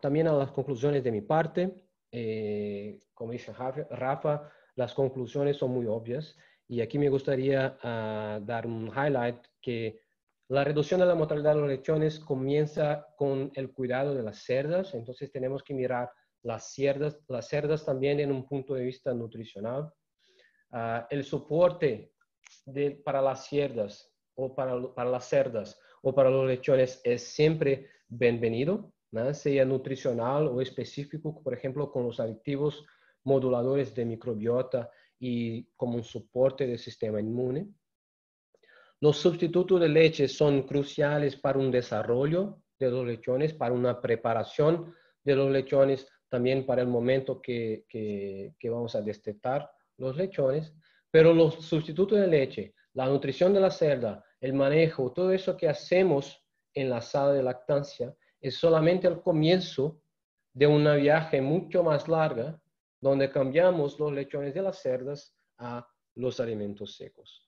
también a las conclusiones de mi parte. Eh, como dice Rafa, las conclusiones son muy obvias. Y aquí me gustaría ah, dar un highlight que la reducción de la mortalidad de los lechones comienza con el cuidado de las cerdas, entonces tenemos que mirar las cerdas, las cerdas también en un punto de vista nutricional. Ah, el soporte para las cerdas o para, las cerdas o para los lechones es siempre bienvenido, sea nutricional o específico, por ejemplo, con los aditivos moduladores de microbiota y como un soporte del sistema inmune. Los sustitutos de leche son cruciales para un desarrollo de los lechones, para una preparación de los lechones, también para el momento que, que, vamos a destetar los lechones. Pero los sustitutos de leche, la nutrición de la cerda, el manejo, todo eso que hacemos en la sala de lactancia es solamente el comienzo de una viaje mucho más larga donde cambiamos los lechones de las cerdas a los alimentos secos.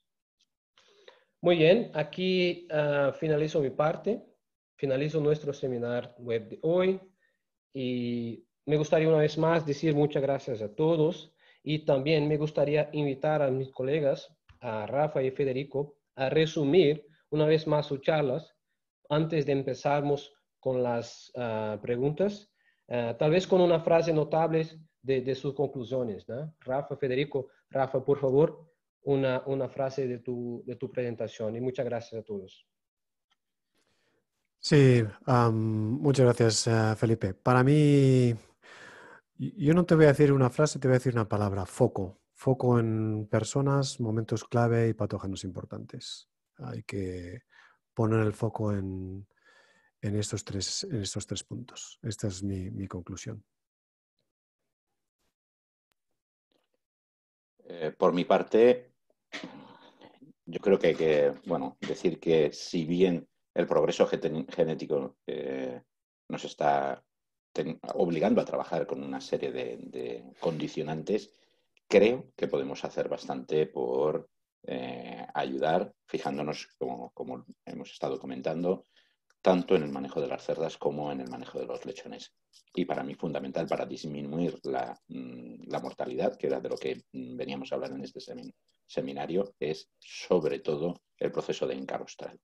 Muy bien, aquí ah, finalizo mi parte, finalizo nuestro seminario web de hoy y me gustaría una vez más decir muchas gracias a todos y también me gustaría invitar a mis colegas, a Rafa y Federico, a resumir una vez más sus charlas antes de empezarmos con las ah, preguntas, ah, tal vez con una frase notable de, sus conclusiones. ¿no? Rafa, Federico, Rafa, por favor, una, frase de tu, presentación y muchas gracias a todos. Sí, muchas gracias, eh, Felipe. Para mí, yo no te voy a decir una frase, te voy a decir una palabra, foco. Foco en personas, momentos clave y patógenos importantes. Hay que poner el foco en, estos, tres, estos tres puntos. Esta es mi conclusión. Eh, por mi parte, yo creo que hay que bueno, decir que si bien el progreso genético eh, nos está obligando a trabajar con una serie de, condicionantes, creo que podemos hacer bastante por eh, ayudar, fijándonos, como, hemos estado comentando, tanto en el manejo de las cerdas como en el manejo de los lechones. Y para mí fundamental para disminuir la, mm, mortalidad, que era de lo que mm, veníamos a hablar en este seminario, es sobre todo el proceso de encarostral.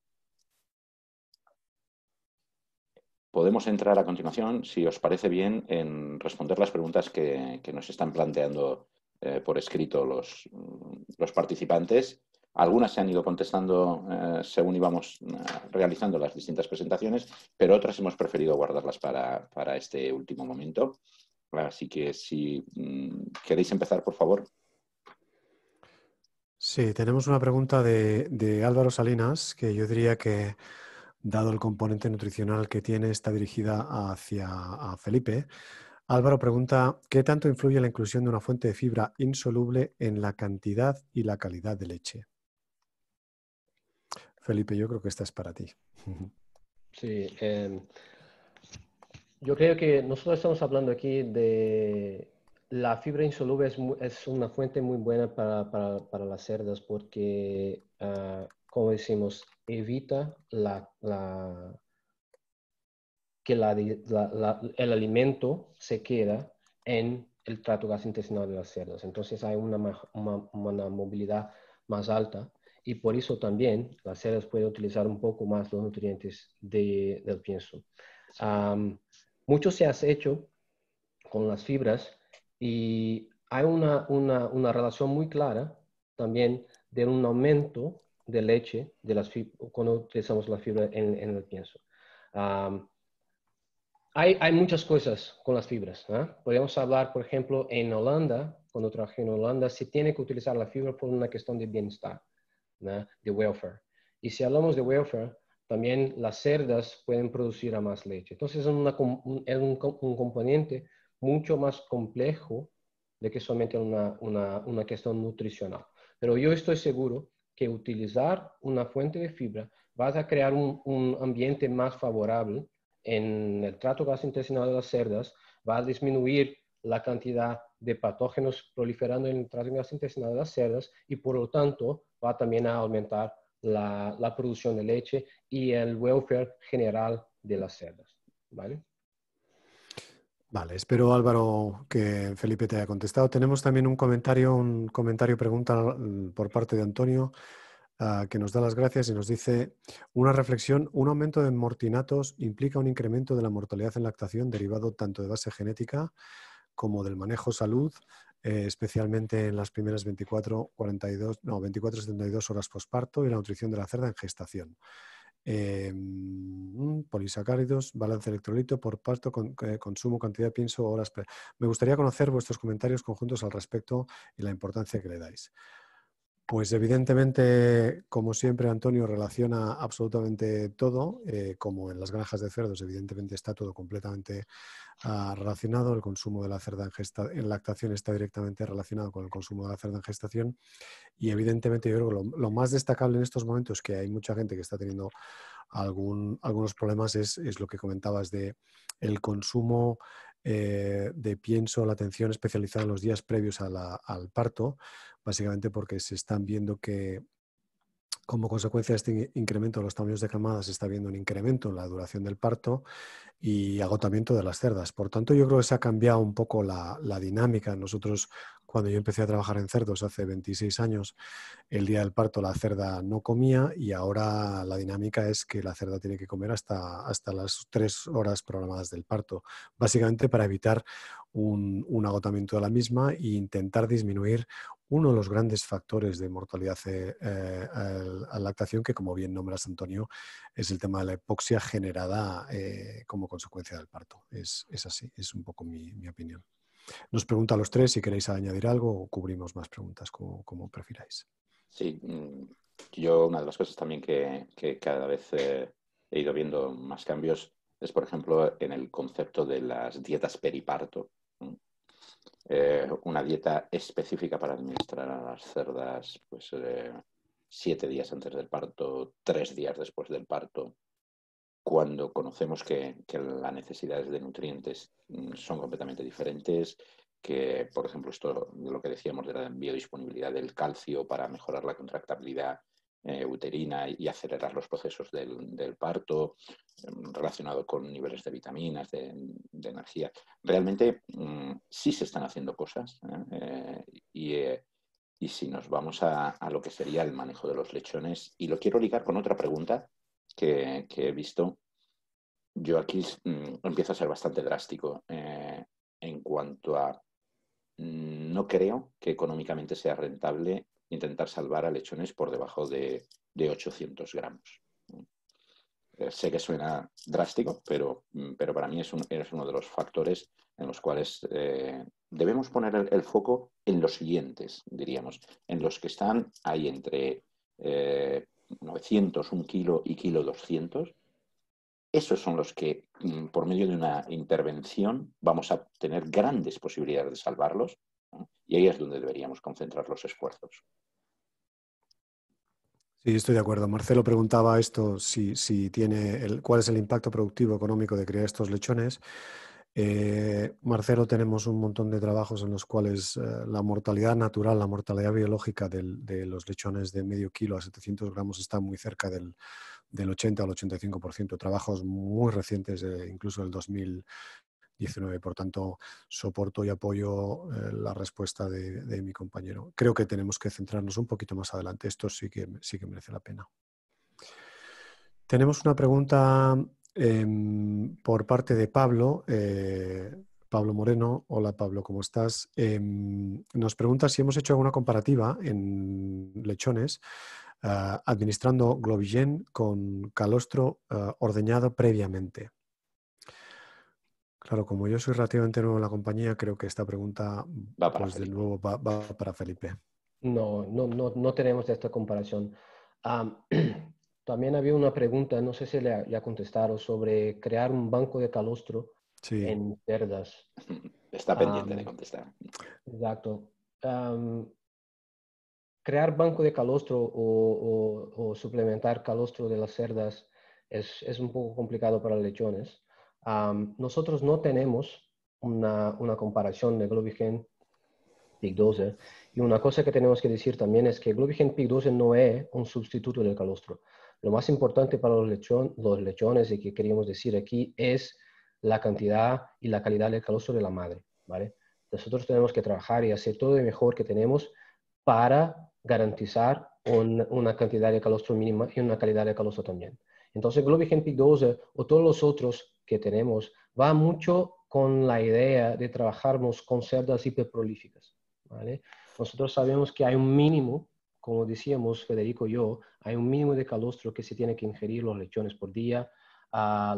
Podemos entrar a continuación, si os parece bien, en responder las preguntas que, nos están planteando eh, por escrito los mm, participantes algunas se han ido contestando eh, según íbamos eh, realizando las distintas presentaciones, pero otras hemos preferido guardarlas para, este último momento. Así que si mm, queréis empezar, por favor. Sí, tenemos una pregunta de, Álvaro Salinas, que yo diría que, dado el componente nutricional que tiene, está dirigida hacia Felipe. Álvaro pregunta, ¿qué tanto influye la inclusión de una fuente de fibra insoluble en la cantidad y la calidad de leche? Felipe, yo creo que esta es para ti. Sí, em, yo creo que nosotros estamos hablando aquí de la fibra insoluble es, una fuente muy buena para, las cerdas porque, ah, como decimos, evita que el alimento se quede en el trato gastrointestinal de las cerdas. Entonces hay una movilidad más alta y por eso también las cerdas pueden utilizar un poco más los nutrientes del pienso. mucho se ha hecho con las fibras y hay una, relación muy clara también de un aumento de leche de las cuando utilizamos la fibra en, el pienso. hay, muchas cosas con las fibras. ¿ah? Podemos hablar, por ejemplo, en Holanda, cuando trabajé en Holanda, se tiene que utilizar la fibra por una cuestión de bienestar de welfare. Y si hablamos de welfare, también las cerdas pueden producir a más leche. Entonces es, un, es un, componente mucho más complejo de que solamente una, una, una cuestión nutricional. Pero yo estoy seguro que utilizar una fuente de fibra va a crear un, un, ambiente más favorable en el trato gastrointestinal de las cerdas, va a disminuir la cantidad de patógenos proliferando en el trato gastrointestinal de las cerdas y por lo tanto va también a aumentar la, producción de leche y el welfare general de las cerdas. ¿Vale? Vale, espero Álvaro que Felipe te haya contestado. Tenemos también un comentario, un comentario pregunta mm, por parte de Antonio ah, que nos da las gracias y nos dice una reflexión, un aumento de mortinatos implica un incremento de la mortalidad en lactación derivado tanto de base genética como del manejo salud eh, especialmente en las primeras 24, 42, no, 24, 72 horas posparto y la nutrición de la cerda en gestación. Eh, mm, polisacáridos, balance electrolito por parto, eh, consumo, cantidad de pienso, horas. Me gustaría conocer vuestros comentarios conjuntos al respecto y la importancia que le dais. Pues evidentemente, como siempre, Antonio relaciona absolutamente todo, eh, como en las granjas de cerdos, evidentemente está todo completamente ah, relacionado, el consumo de la cerda en, gesta en, lactación está directamente relacionado con el consumo de la cerda en gestación y evidentemente yo creo que lo, más destacable en estos momentos, que hay mucha gente que está teniendo algunos problemas, es, es, lo que comentabas de el consumo eh, de pienso la atención especializada en los días previos al parto, básicamente porque se están viendo que como consecuencia de este incremento de los tamaños de camadas se está viendo un incremento en la duración del parto y agotamiento de las cerdas. Por tanto, yo creo que se ha cambiado un poco la, la dinámica. Nosotros cuando yo empecé a trabajar en cerdos hace 26 años, el día del parto la cerda no comía y ahora la dinámica es que la cerda tiene que comer hasta, las tres horas programadas del parto, básicamente para evitar un, agotamiento de la misma e intentar disminuir uno de los grandes factores de mortalidad eh, eh, a la lactación, que como bien nombras, Antonio, es el tema de la hipoxia generada eh, como consecuencia del parto. Es, así, es un poco mi opinión. Nos pregunta los tres si queréis añadir algo o cubrimos más preguntas, como, prefiráis. Sí, mm, yo una de las cosas también que, cada vez eh, he ido viendo más cambios es, por ejemplo, en el concepto de las dietas periparto. Eh, una dieta específica para administrar a las cerdas, pues eh, siete días antes del parto, tres días después del parto, cuando conocemos que, las necesidades de nutrientes mm, son completamente diferentes, que, por ejemplo, esto lo que decíamos de la biodisponibilidad del calcio para mejorar la contractabilidad eh, uterina y acelerar los procesos del, parto, mm, relacionado con niveles de vitaminas, de, energía. Realmente mm, sí se están haciendo cosas ¿eh? Eh, Y, si nos vamos a, lo que sería el manejo de los lechones, y lo quiero ligar con otra pregunta que, he visto, yo aquí mm, empiezo a ser bastante drástico eh, en cuanto a mm, no creo que económicamente sea rentable intentar salvar a lechones por debajo de, 800 gramos. Eh, sé que suena drástico, pero, mm, pero para mí es, es, uno de los factores en los cuales eh, debemos poner el, foco en los siguientes, diríamos, en los que están ahí entre 900, 1 kilo y kilo 200, esos son los que, mm, por medio de una intervención, vamos a tener grandes posibilidades de salvarlos. Y ahí es donde deberíamos concentrar los esfuerzos. Sí, estoy de acuerdo. Marcelo preguntaba esto, si, si tiene el, cuál es el impacto productivo económico de criar estos lechones. Eh, Marcelo, tenemos un montón de trabajos en los cuales eh, la mortalidad natural, la mortalidad biológica de los lechones de medio kilo a 700 gramos está muy cerca del, del 80 al 85%. Trabajos muy recientes, eh, incluso del 2019. Por tanto, soporto y apoyo la respuesta de, de, mi compañero. Creo que tenemos que centrarnos un poquito más adelante. Esto sí que, sí que merece la pena. Tenemos una pregunta Em, por parte de Pablo, eh, Pablo Moreno. Hola Pablo, ¿cómo estás? Em, nos pregunta si hemos hecho alguna comparativa en lechones ah, administrando Globigen con calostro ah, ordeñado previamente. Claro, como yo soy relativamente nuevo en la compañía, creo que esta pregunta, va para pues, de nuevo, va, para Felipe. No, no, no, tenemos esta comparación. También había una pregunta, no sé si le, ha contestado, sobre crear un banco de calostro en cerdas. Está pendiente de contestar. Exacto. crear banco de calostro o, suplementar calostro de las cerdas es, un poco complicado para lechones. nosotros no tenemos una, una comparación de Globigen pig 12 y una cosa que tenemos que decir también es que Globigen pig 12 no es un sustituto del calostro. Lo más importante para los, los lechones y que queríamos decir aquí es la cantidad y la calidad del calostro de la madre, ¿vale? Nosotros tenemos que trabajar y hacer todo lo mejor que tenemos para garantizar una cantidad de calostro mínima y una calidad de calostro también. Entonces, Globigen Pig 12 eh, o todos los otros que tenemos va mucho con la idea de trabajarnos con cerdas hiperprolíficas, ¿vale? Nosotros sabemos que hay un mínimo como decíamos Federico y yo, hay un mínimo de calostro que se tiene que ingerir los lechones por día. Ah,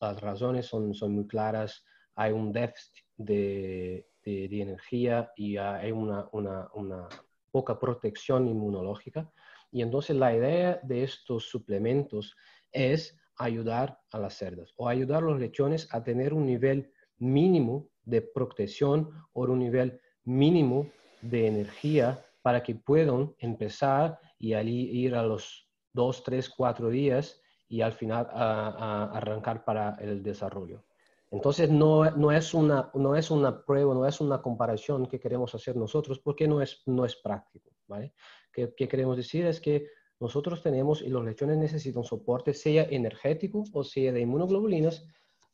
las razones son, muy claras. Hay un déficit de, energía y hay una, una, poca protección inmunológica. Y entonces la idea de estos suplementos es ayudar a las cerdas o ayudar a los lechones a tener un nivel mínimo de protección o un nivel mínimo de energía para que puedan empezar y allí ir a los dos, tres, cuatro días y al final arrancar para el desarrollo. Entonces, no, es una, no es una prueba, no es una comparación que queremos hacer nosotros porque no es, no es práctico. ¿vale? ¿Qué, queremos decir? Es que nosotros tenemos y los lechones necesitan soporte, sea energético o sea de inmunoglobulinas,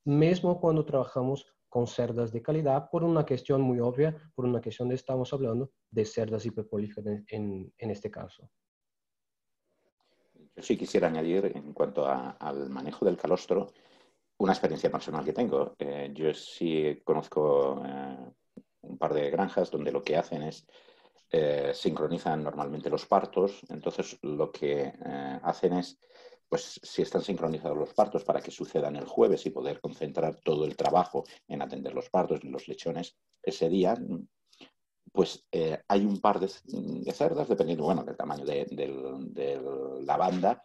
mismo cuando trabajamos con cerdas de calidad por una cuestión muy obvia, por una cuestión de estamos hablando de cerdas hiperpolíficas en, en, este caso. Yo sí quisiera añadir en cuanto al manejo del calostro una experiencia personal que tengo. Eh, yo sí conozco eh, un par de granjas donde lo que hacen es eh, sincronizan normalmente los partos, entonces lo que hacen es pues si están sincronizados los partos para que sucedan el jueves y poder concentrar todo el trabajo en atender los partos, y los lechones, ese día, pues eh, hay un par de, cerdas, dependiendo bueno, del tamaño de, la banda,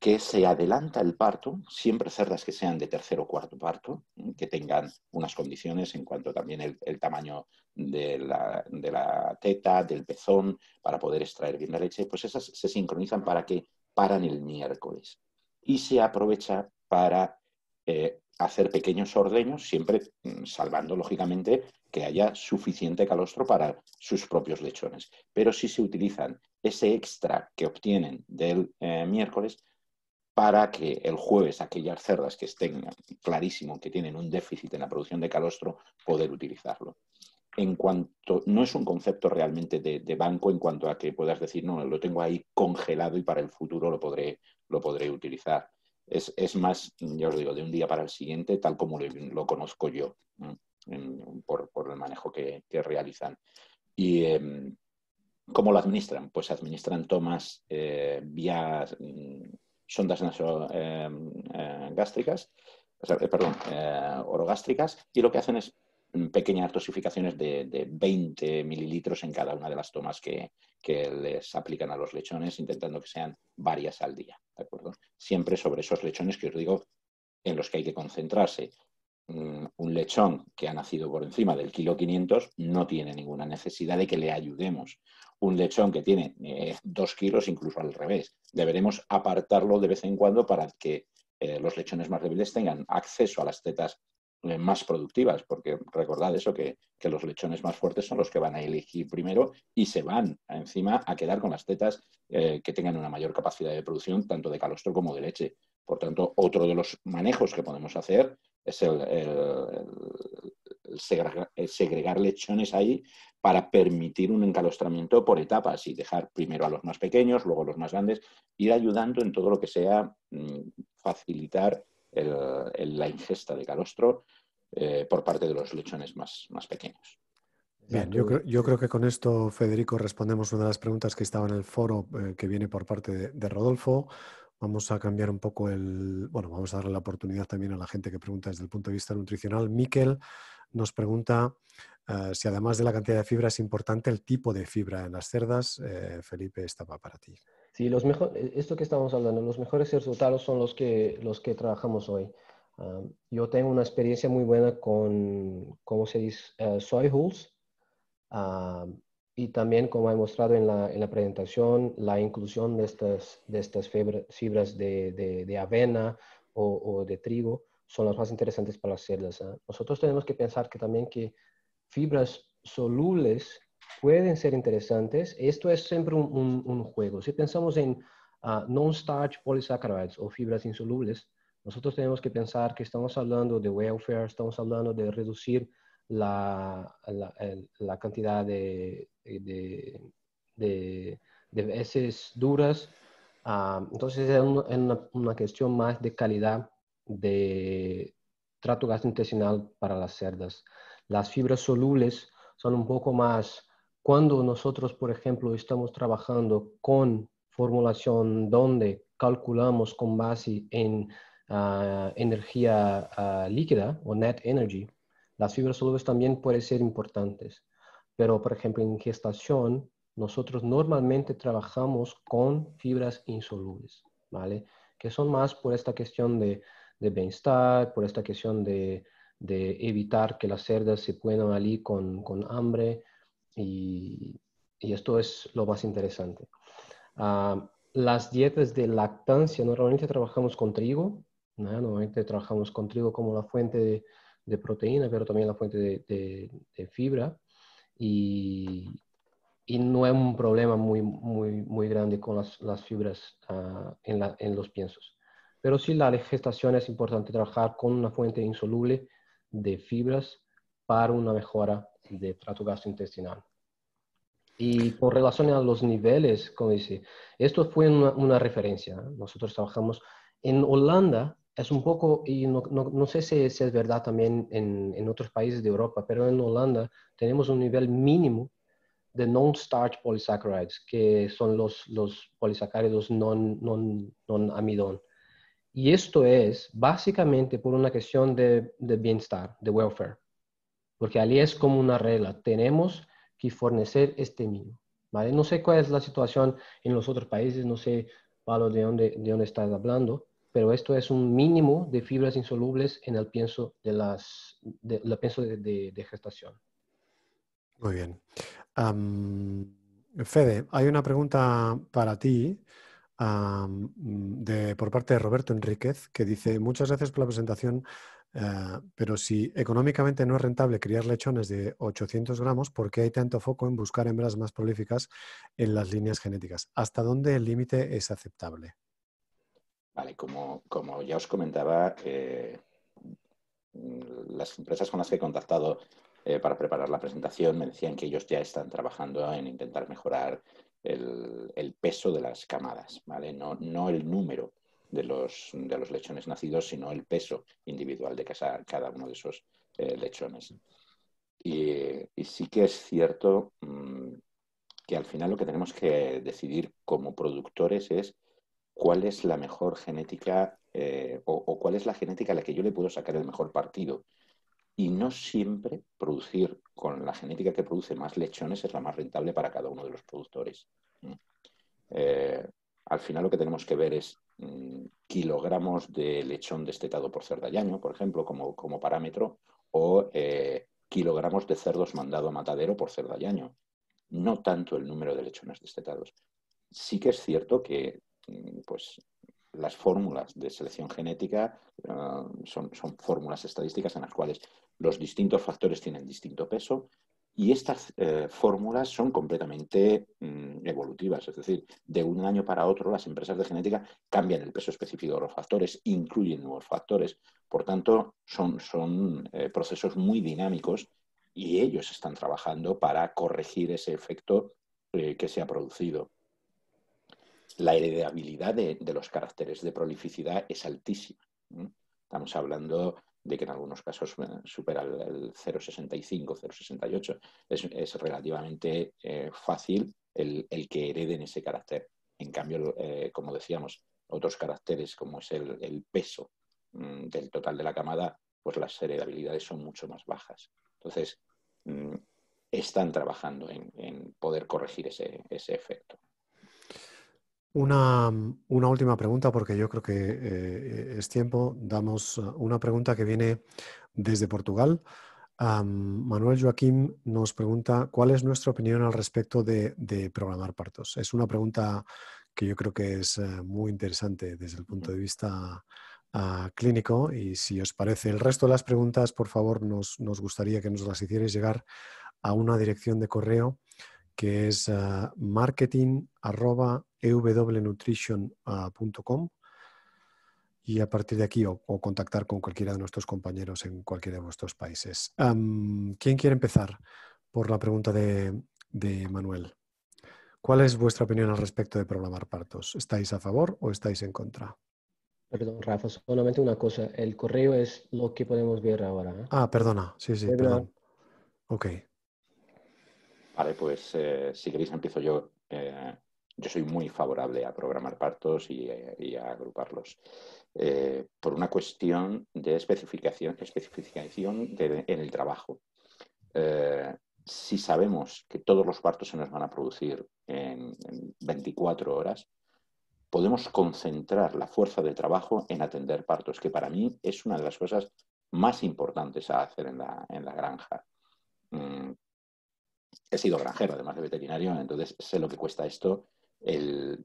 que se adelanta el parto, siempre cerdas que sean de tercer o cuarto parto, que tengan unas condiciones en cuanto también el, tamaño de la teta, del pezón, para poder extraer bien la leche, pues esas se sincronizan para que paran el miércoles y se aprovecha para eh, hacer pequeños ordeños, siempre mm, salvando, lógicamente, que haya suficiente calostro para sus propios lechones. Pero si se utilizan ese extra que obtienen del eh, miércoles para que el jueves aquellas cerdas que estén clarísimo que tienen un déficit en la producción de calostro, poder utilizarlo en cuanto, no es un concepto realmente de, banco en cuanto a que puedas decir, no, lo tengo ahí congelado y para el futuro lo podré, lo podré utilizar. Es, más, ya os digo, de un día para el siguiente, tal como lo, conozco yo, por, el manejo que, realizan. Y em, ¿cómo lo administran? Pues administran tomas eh, vía mm, sondas em, eh, gástricas, eh, perdón, orogástricas, y lo que hacen es pequeñas dosificaciones de, 20 mililitros en cada una de las tomas que, les aplican a los lechones, intentando que sean varias al día, Siempre sobre esos lechones que os digo en los que hay que concentrarse. Mm, un lechón que ha nacido por encima del kilo 500 no tiene ninguna necesidad de que le ayudemos. Un lechón que tiene eh, dos kilos, incluso al revés, deberemos apartarlo de vez en cuando para que eh, los lechones más débiles tengan acceso a las tetas eh, más productivas, porque recordad eso, que, los lechones más fuertes son los que van a elegir primero y se van encima a quedar con las tetas eh, que tengan una mayor capacidad de producción, tanto de calostro como de leche. Por tanto, otro de los manejos que podemos hacer es segregar, el segregar lechones ahí para permitir un encalostramiento por etapas y dejar primero a los más pequeños, luego a los más grandes, ir ayudando en todo lo que sea mm, facilitar la ingesta de calostro eh, por parte de los lechones más, pequeños. Bien, yo creo, yo creo, que con esto, Federico, respondemos una de las preguntas que estaba en el foro eh, que viene por parte de, Rodolfo. Vamos a cambiar un poco el. Bueno, vamos a darle la oportunidad también a la gente que pregunta desde el punto de vista nutricional. Miquel nos pregunta eh, si además de la cantidad de fibra es importante el tipo de fibra en las cerdas. Felipe, estaba para ti. Sí, los mejor eh, esto que estamos hablando, los mejores resultados son los que, los que trabajamos hoy. yo tengo una experiencia muy buena con, ¿cómo se dice? Eh, soy Hulls. y también, como he mostrado en la, presentación, la inclusión de estas, de estas fibras de, de, avena o, de trigo son las más interesantes para hacerlas. ¿ah? Nosotros tenemos que pensar que también que fibras solubles pueden ser interesantes. Esto es siempre un, juego. Si pensamos en ah, non-starch polysaccharides o fibras insolubles, nosotros tenemos que pensar que estamos hablando de welfare, estamos hablando de reducir la, la, cantidad de, de, veces duras. Ah, entonces es una cuestión más de calidad de trato gastrointestinal para las cerdas. Las fibras solubles son un poco más cuando nosotros, por ejemplo, estamos trabajando con formulación donde calculamos con base en ah, energía ah, líquida o net energy, las fibras solubles también pueden ser importantes. Pero, por ejemplo, en gestación, nosotros normalmente trabajamos con fibras insolubles, ¿vale? Que son más por esta cuestión de, de bienestar, por esta cuestión de, de, evitar que las cerdas se puedan allí con, con hambre, y, esto es lo más interesante. Ah, las dietas de lactancia, normalmente trabajamos con trigo, normalmente trabajamos con trigo como la fuente de, proteína, pero también la fuente de, fibra. Y, no es un problema muy, muy, muy grande con las, fibras ah, en, en, los piensos. Pero sí la gestación es importante trabajar con una fuente insoluble de fibras para una mejora de trato gastrointestinal. Y por relación a los niveles, como dice, esto fue una, referencia. ¿eh? Nosotros trabajamos en Holanda, es un poco, y no, sé si, es verdad también en, otros países de Europa, pero en Holanda tenemos un nivel mínimo de non-starch polysaccharides, que son los, los polisacáridos non-amidón. y esto es básicamente por una cuestión de bienestar, de welfare porque allí es como una regla, tenemos que fornecer este mínimo, ¿vale? No sé cuál es la situación en los otros países, no sé, Pablo, de dónde, de dónde estás hablando, pero esto es un mínimo de fibras insolubles en el pienso de, las, de, pienso de, gestación. Muy bien. Fede, hay una pregunta para ti por parte de Roberto Enríquez que dice, muchas gracias por la presentación. Ah, pero si económicamente no es rentable criar lechones de 800 gramos, ¿por qué hay tanto foco en buscar hembras más prolíficas en las líneas genéticas? ¿Hasta dónde el límite es aceptable? Vale, como, ya os comentaba, eh, mm, las empresas con las que he contactado eh, para preparar la presentación me decían que ellos ya están trabajando en intentar mejorar el, peso de las camadas, ¿vale? no el número de los, de los lechones nacidos, sino el peso individual de cada uno de esos eh, lechones. Y, sí que es cierto mm, que al final lo que tenemos que decidir como productores es cuál es la mejor genética eh, o, cuál es la genética a la que yo le puedo sacar el mejor partido. Y no siempre producir con la genética que produce más lechones es la más rentable para cada uno de los productores. Eh, al final lo que tenemos que ver es Mm, kilogramos de lechón destetado por cerda año, por ejemplo, como, como parámetro, o eh, kilogramos de cerdos mandado a matadero por cerda año. No tanto el número de lechones destetados. Sí que es cierto que mm, pues, las fórmulas de selección genética ah, son, son fórmulas estadísticas en las cuales los distintos factores tienen distinto peso y estas eh, fórmulas son completamente mm, evolutivas, es decir, de un año para otro las empresas de genética cambian el peso específico de los factores, incluyen nuevos factores, por tanto son, son eh, procesos muy dinámicos y ellos están trabajando para corregir ese efecto eh, que se ha producido. La heredabilidad de, los caracteres de prolificidad es altísima. Estamos hablando de que en algunos casos eh, supera el 0,65, 0,68. Es, relativamente eh, fácil el, que hereden ese carácter. En cambio, eh, como decíamos, otros caracteres como es el, peso mm, del total de la camada, pues las heredabilidades son mucho más bajas. Entonces, mm, están trabajando en, poder corregir ese efecto. Mm, una, última pregunta, porque yo creo que eh, e-, es tiempo. Damos ah, una pregunta que viene desde Portugal. Manuel Joaquín nos pregunta, ¿cuál es nuestra opinión al respecto de, programar partos? Es una pregunta que yo creo que es eh, muy interesante desde el punto de vista ah, clínico y si os parece el resto de las preguntas, por favor, nos, nos gustaría que nos las hicierais llegar a una dirección de correo que es uh, ah, marketing.ewnutrition.com ah, y a partir de aquí o, contactar con cualquiera de nuestros compañeros en cualquiera de vuestros países. ¿Quién quiere empezar por la pregunta de, Manuel? ¿Cuál es vuestra opinión al respecto de programar partos? ¿Estáis a favor o estáis en contra? Perdón, Rafa, solamente una cosa. El correo es lo que podemos ver ahora. ¿eh? Ah, perdona. Sí, sí, perdón. Ok. Vale, pues eh, si queréis empiezo yo. Eh, yo soy muy favorable a programar partos y, eh, a agruparlos. por una cuestión de especificación, especificación en el trabajo. si sabemos que todos los partos se nos van a producir en, 24 horas, podemos concentrar la fuerza de trabajo en atender partos, que para mí es una de las cosas más importantes a hacer en la, en la granja mm, he sido granjero, además de veterinario, entonces sé lo que cuesta esto.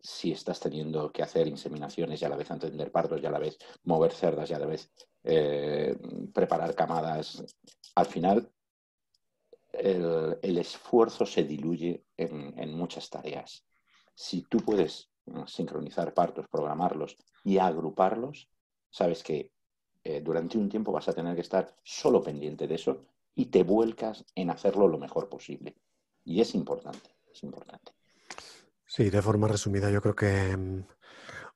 si estás teniendo que hacer inseminaciones y a la vez atender partos y a la vez mover cerdas y a la vez eh, preparar camadas, al final el, esfuerzo se diluye en, muchas tareas. Si tú puedes mm, sincronizar partos, programarlos y agruparlos, sabes que eh, durante un tiempo vas a tener que estar solo pendiente de eso y te vuelcas en hacerlo lo mejor posible. Y es importante, es importante. Sí, de forma resumida, yo creo que mm,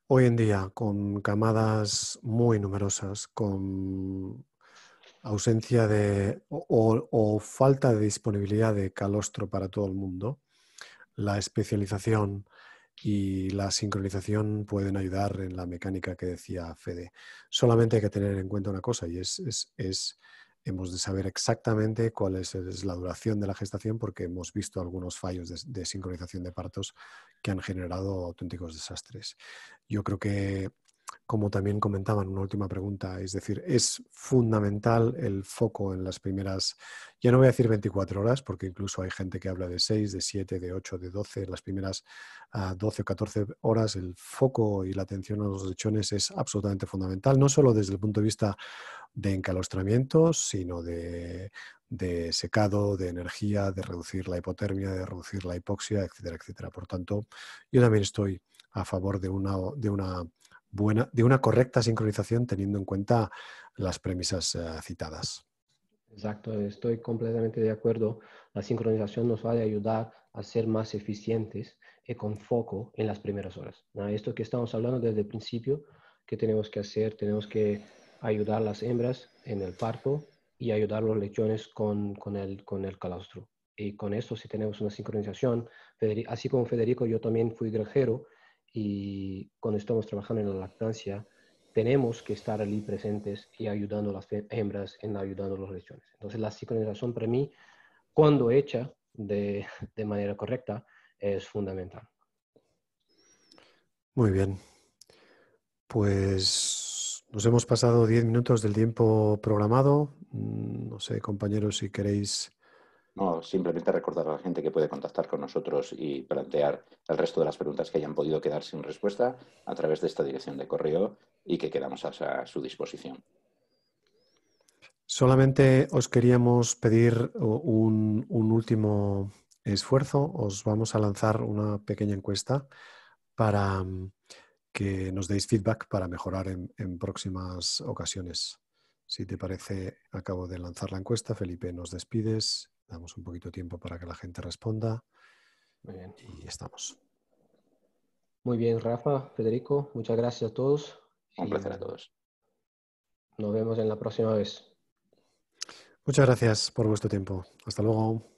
hoy en día, con camadas muy numerosas, con ausencia de o, falta de disponibilidad de calostro para todo el mundo, la especialización y la sincronización pueden ayudar en la mecánica que decía Fede. Solamente hay que tener en cuenta una cosa y es hemos de saber exactamente cuál es, la duración de la gestación porque hemos visto algunos fallos de sincronización de partos que han generado auténticos desastres. Yo creo que como también comentaban, una última pregunta, es decir, es fundamental el foco en las primeras, ya no voy a decir 24 horas, porque incluso hay gente que habla de 6, de 7, de 8, de 12, las primeras 12 ah, o 14 horas el foco y la atención a los lechones es absolutamente fundamental, no solo desde el punto de vista de encalostramiento, sino de, de secado, de energía, de reducir la hipotermia, de reducir la hipoxia, etcétera, etcétera. Por tanto, yo también estoy a favor de una... De una de una correcta sincronización teniendo en cuenta las premisas eh, citadas. Exacto, estoy completamente de acuerdo. La sincronización nos va a ayudar a ser más eficientes y eh, con foco en las primeras horas. Esto que estamos hablando desde el principio, que tenemos que hacer, tenemos que ayudar a las hembras en el parto y ayudar a los lechones con, el, con calostro. Y con esto si tenemos una sincronización, así como Federico, yo también fui granjero y cuando estamos trabajando en la lactancia, tenemos que estar allí presentes y ayudando a las hembras en ayudando a las lechones. Entonces, la sincronización para mí, cuando hecha de, de manera correcta, es fundamental. Muy bien. Pues nos hemos pasado 10 minutos del tiempo programado. Mm, no sé, compañeros, si queréis no, simplemente recordar a la gente que puede contactar con nosotros y plantear el resto de las preguntas que hayan podido quedar sin respuesta a través de esta dirección de correo y que quedamos a su disposición. Solamente os queríamos pedir un, último esfuerzo. Os vamos a lanzar una pequeña encuesta para mm, que nos deis feedback para mejorar en próximas ocasiones. Si te parece, acabo de lanzar la encuesta. Felipe, nos despides Damos un poquito de tiempo para que la gente responda. Muy bien. Y estamos. Muy bien, Rafa, Federico, muchas gracias a todos. Un placer a todos. Nos vemos en la próxima vez. Muchas gracias por vuestro tiempo. Hasta luego.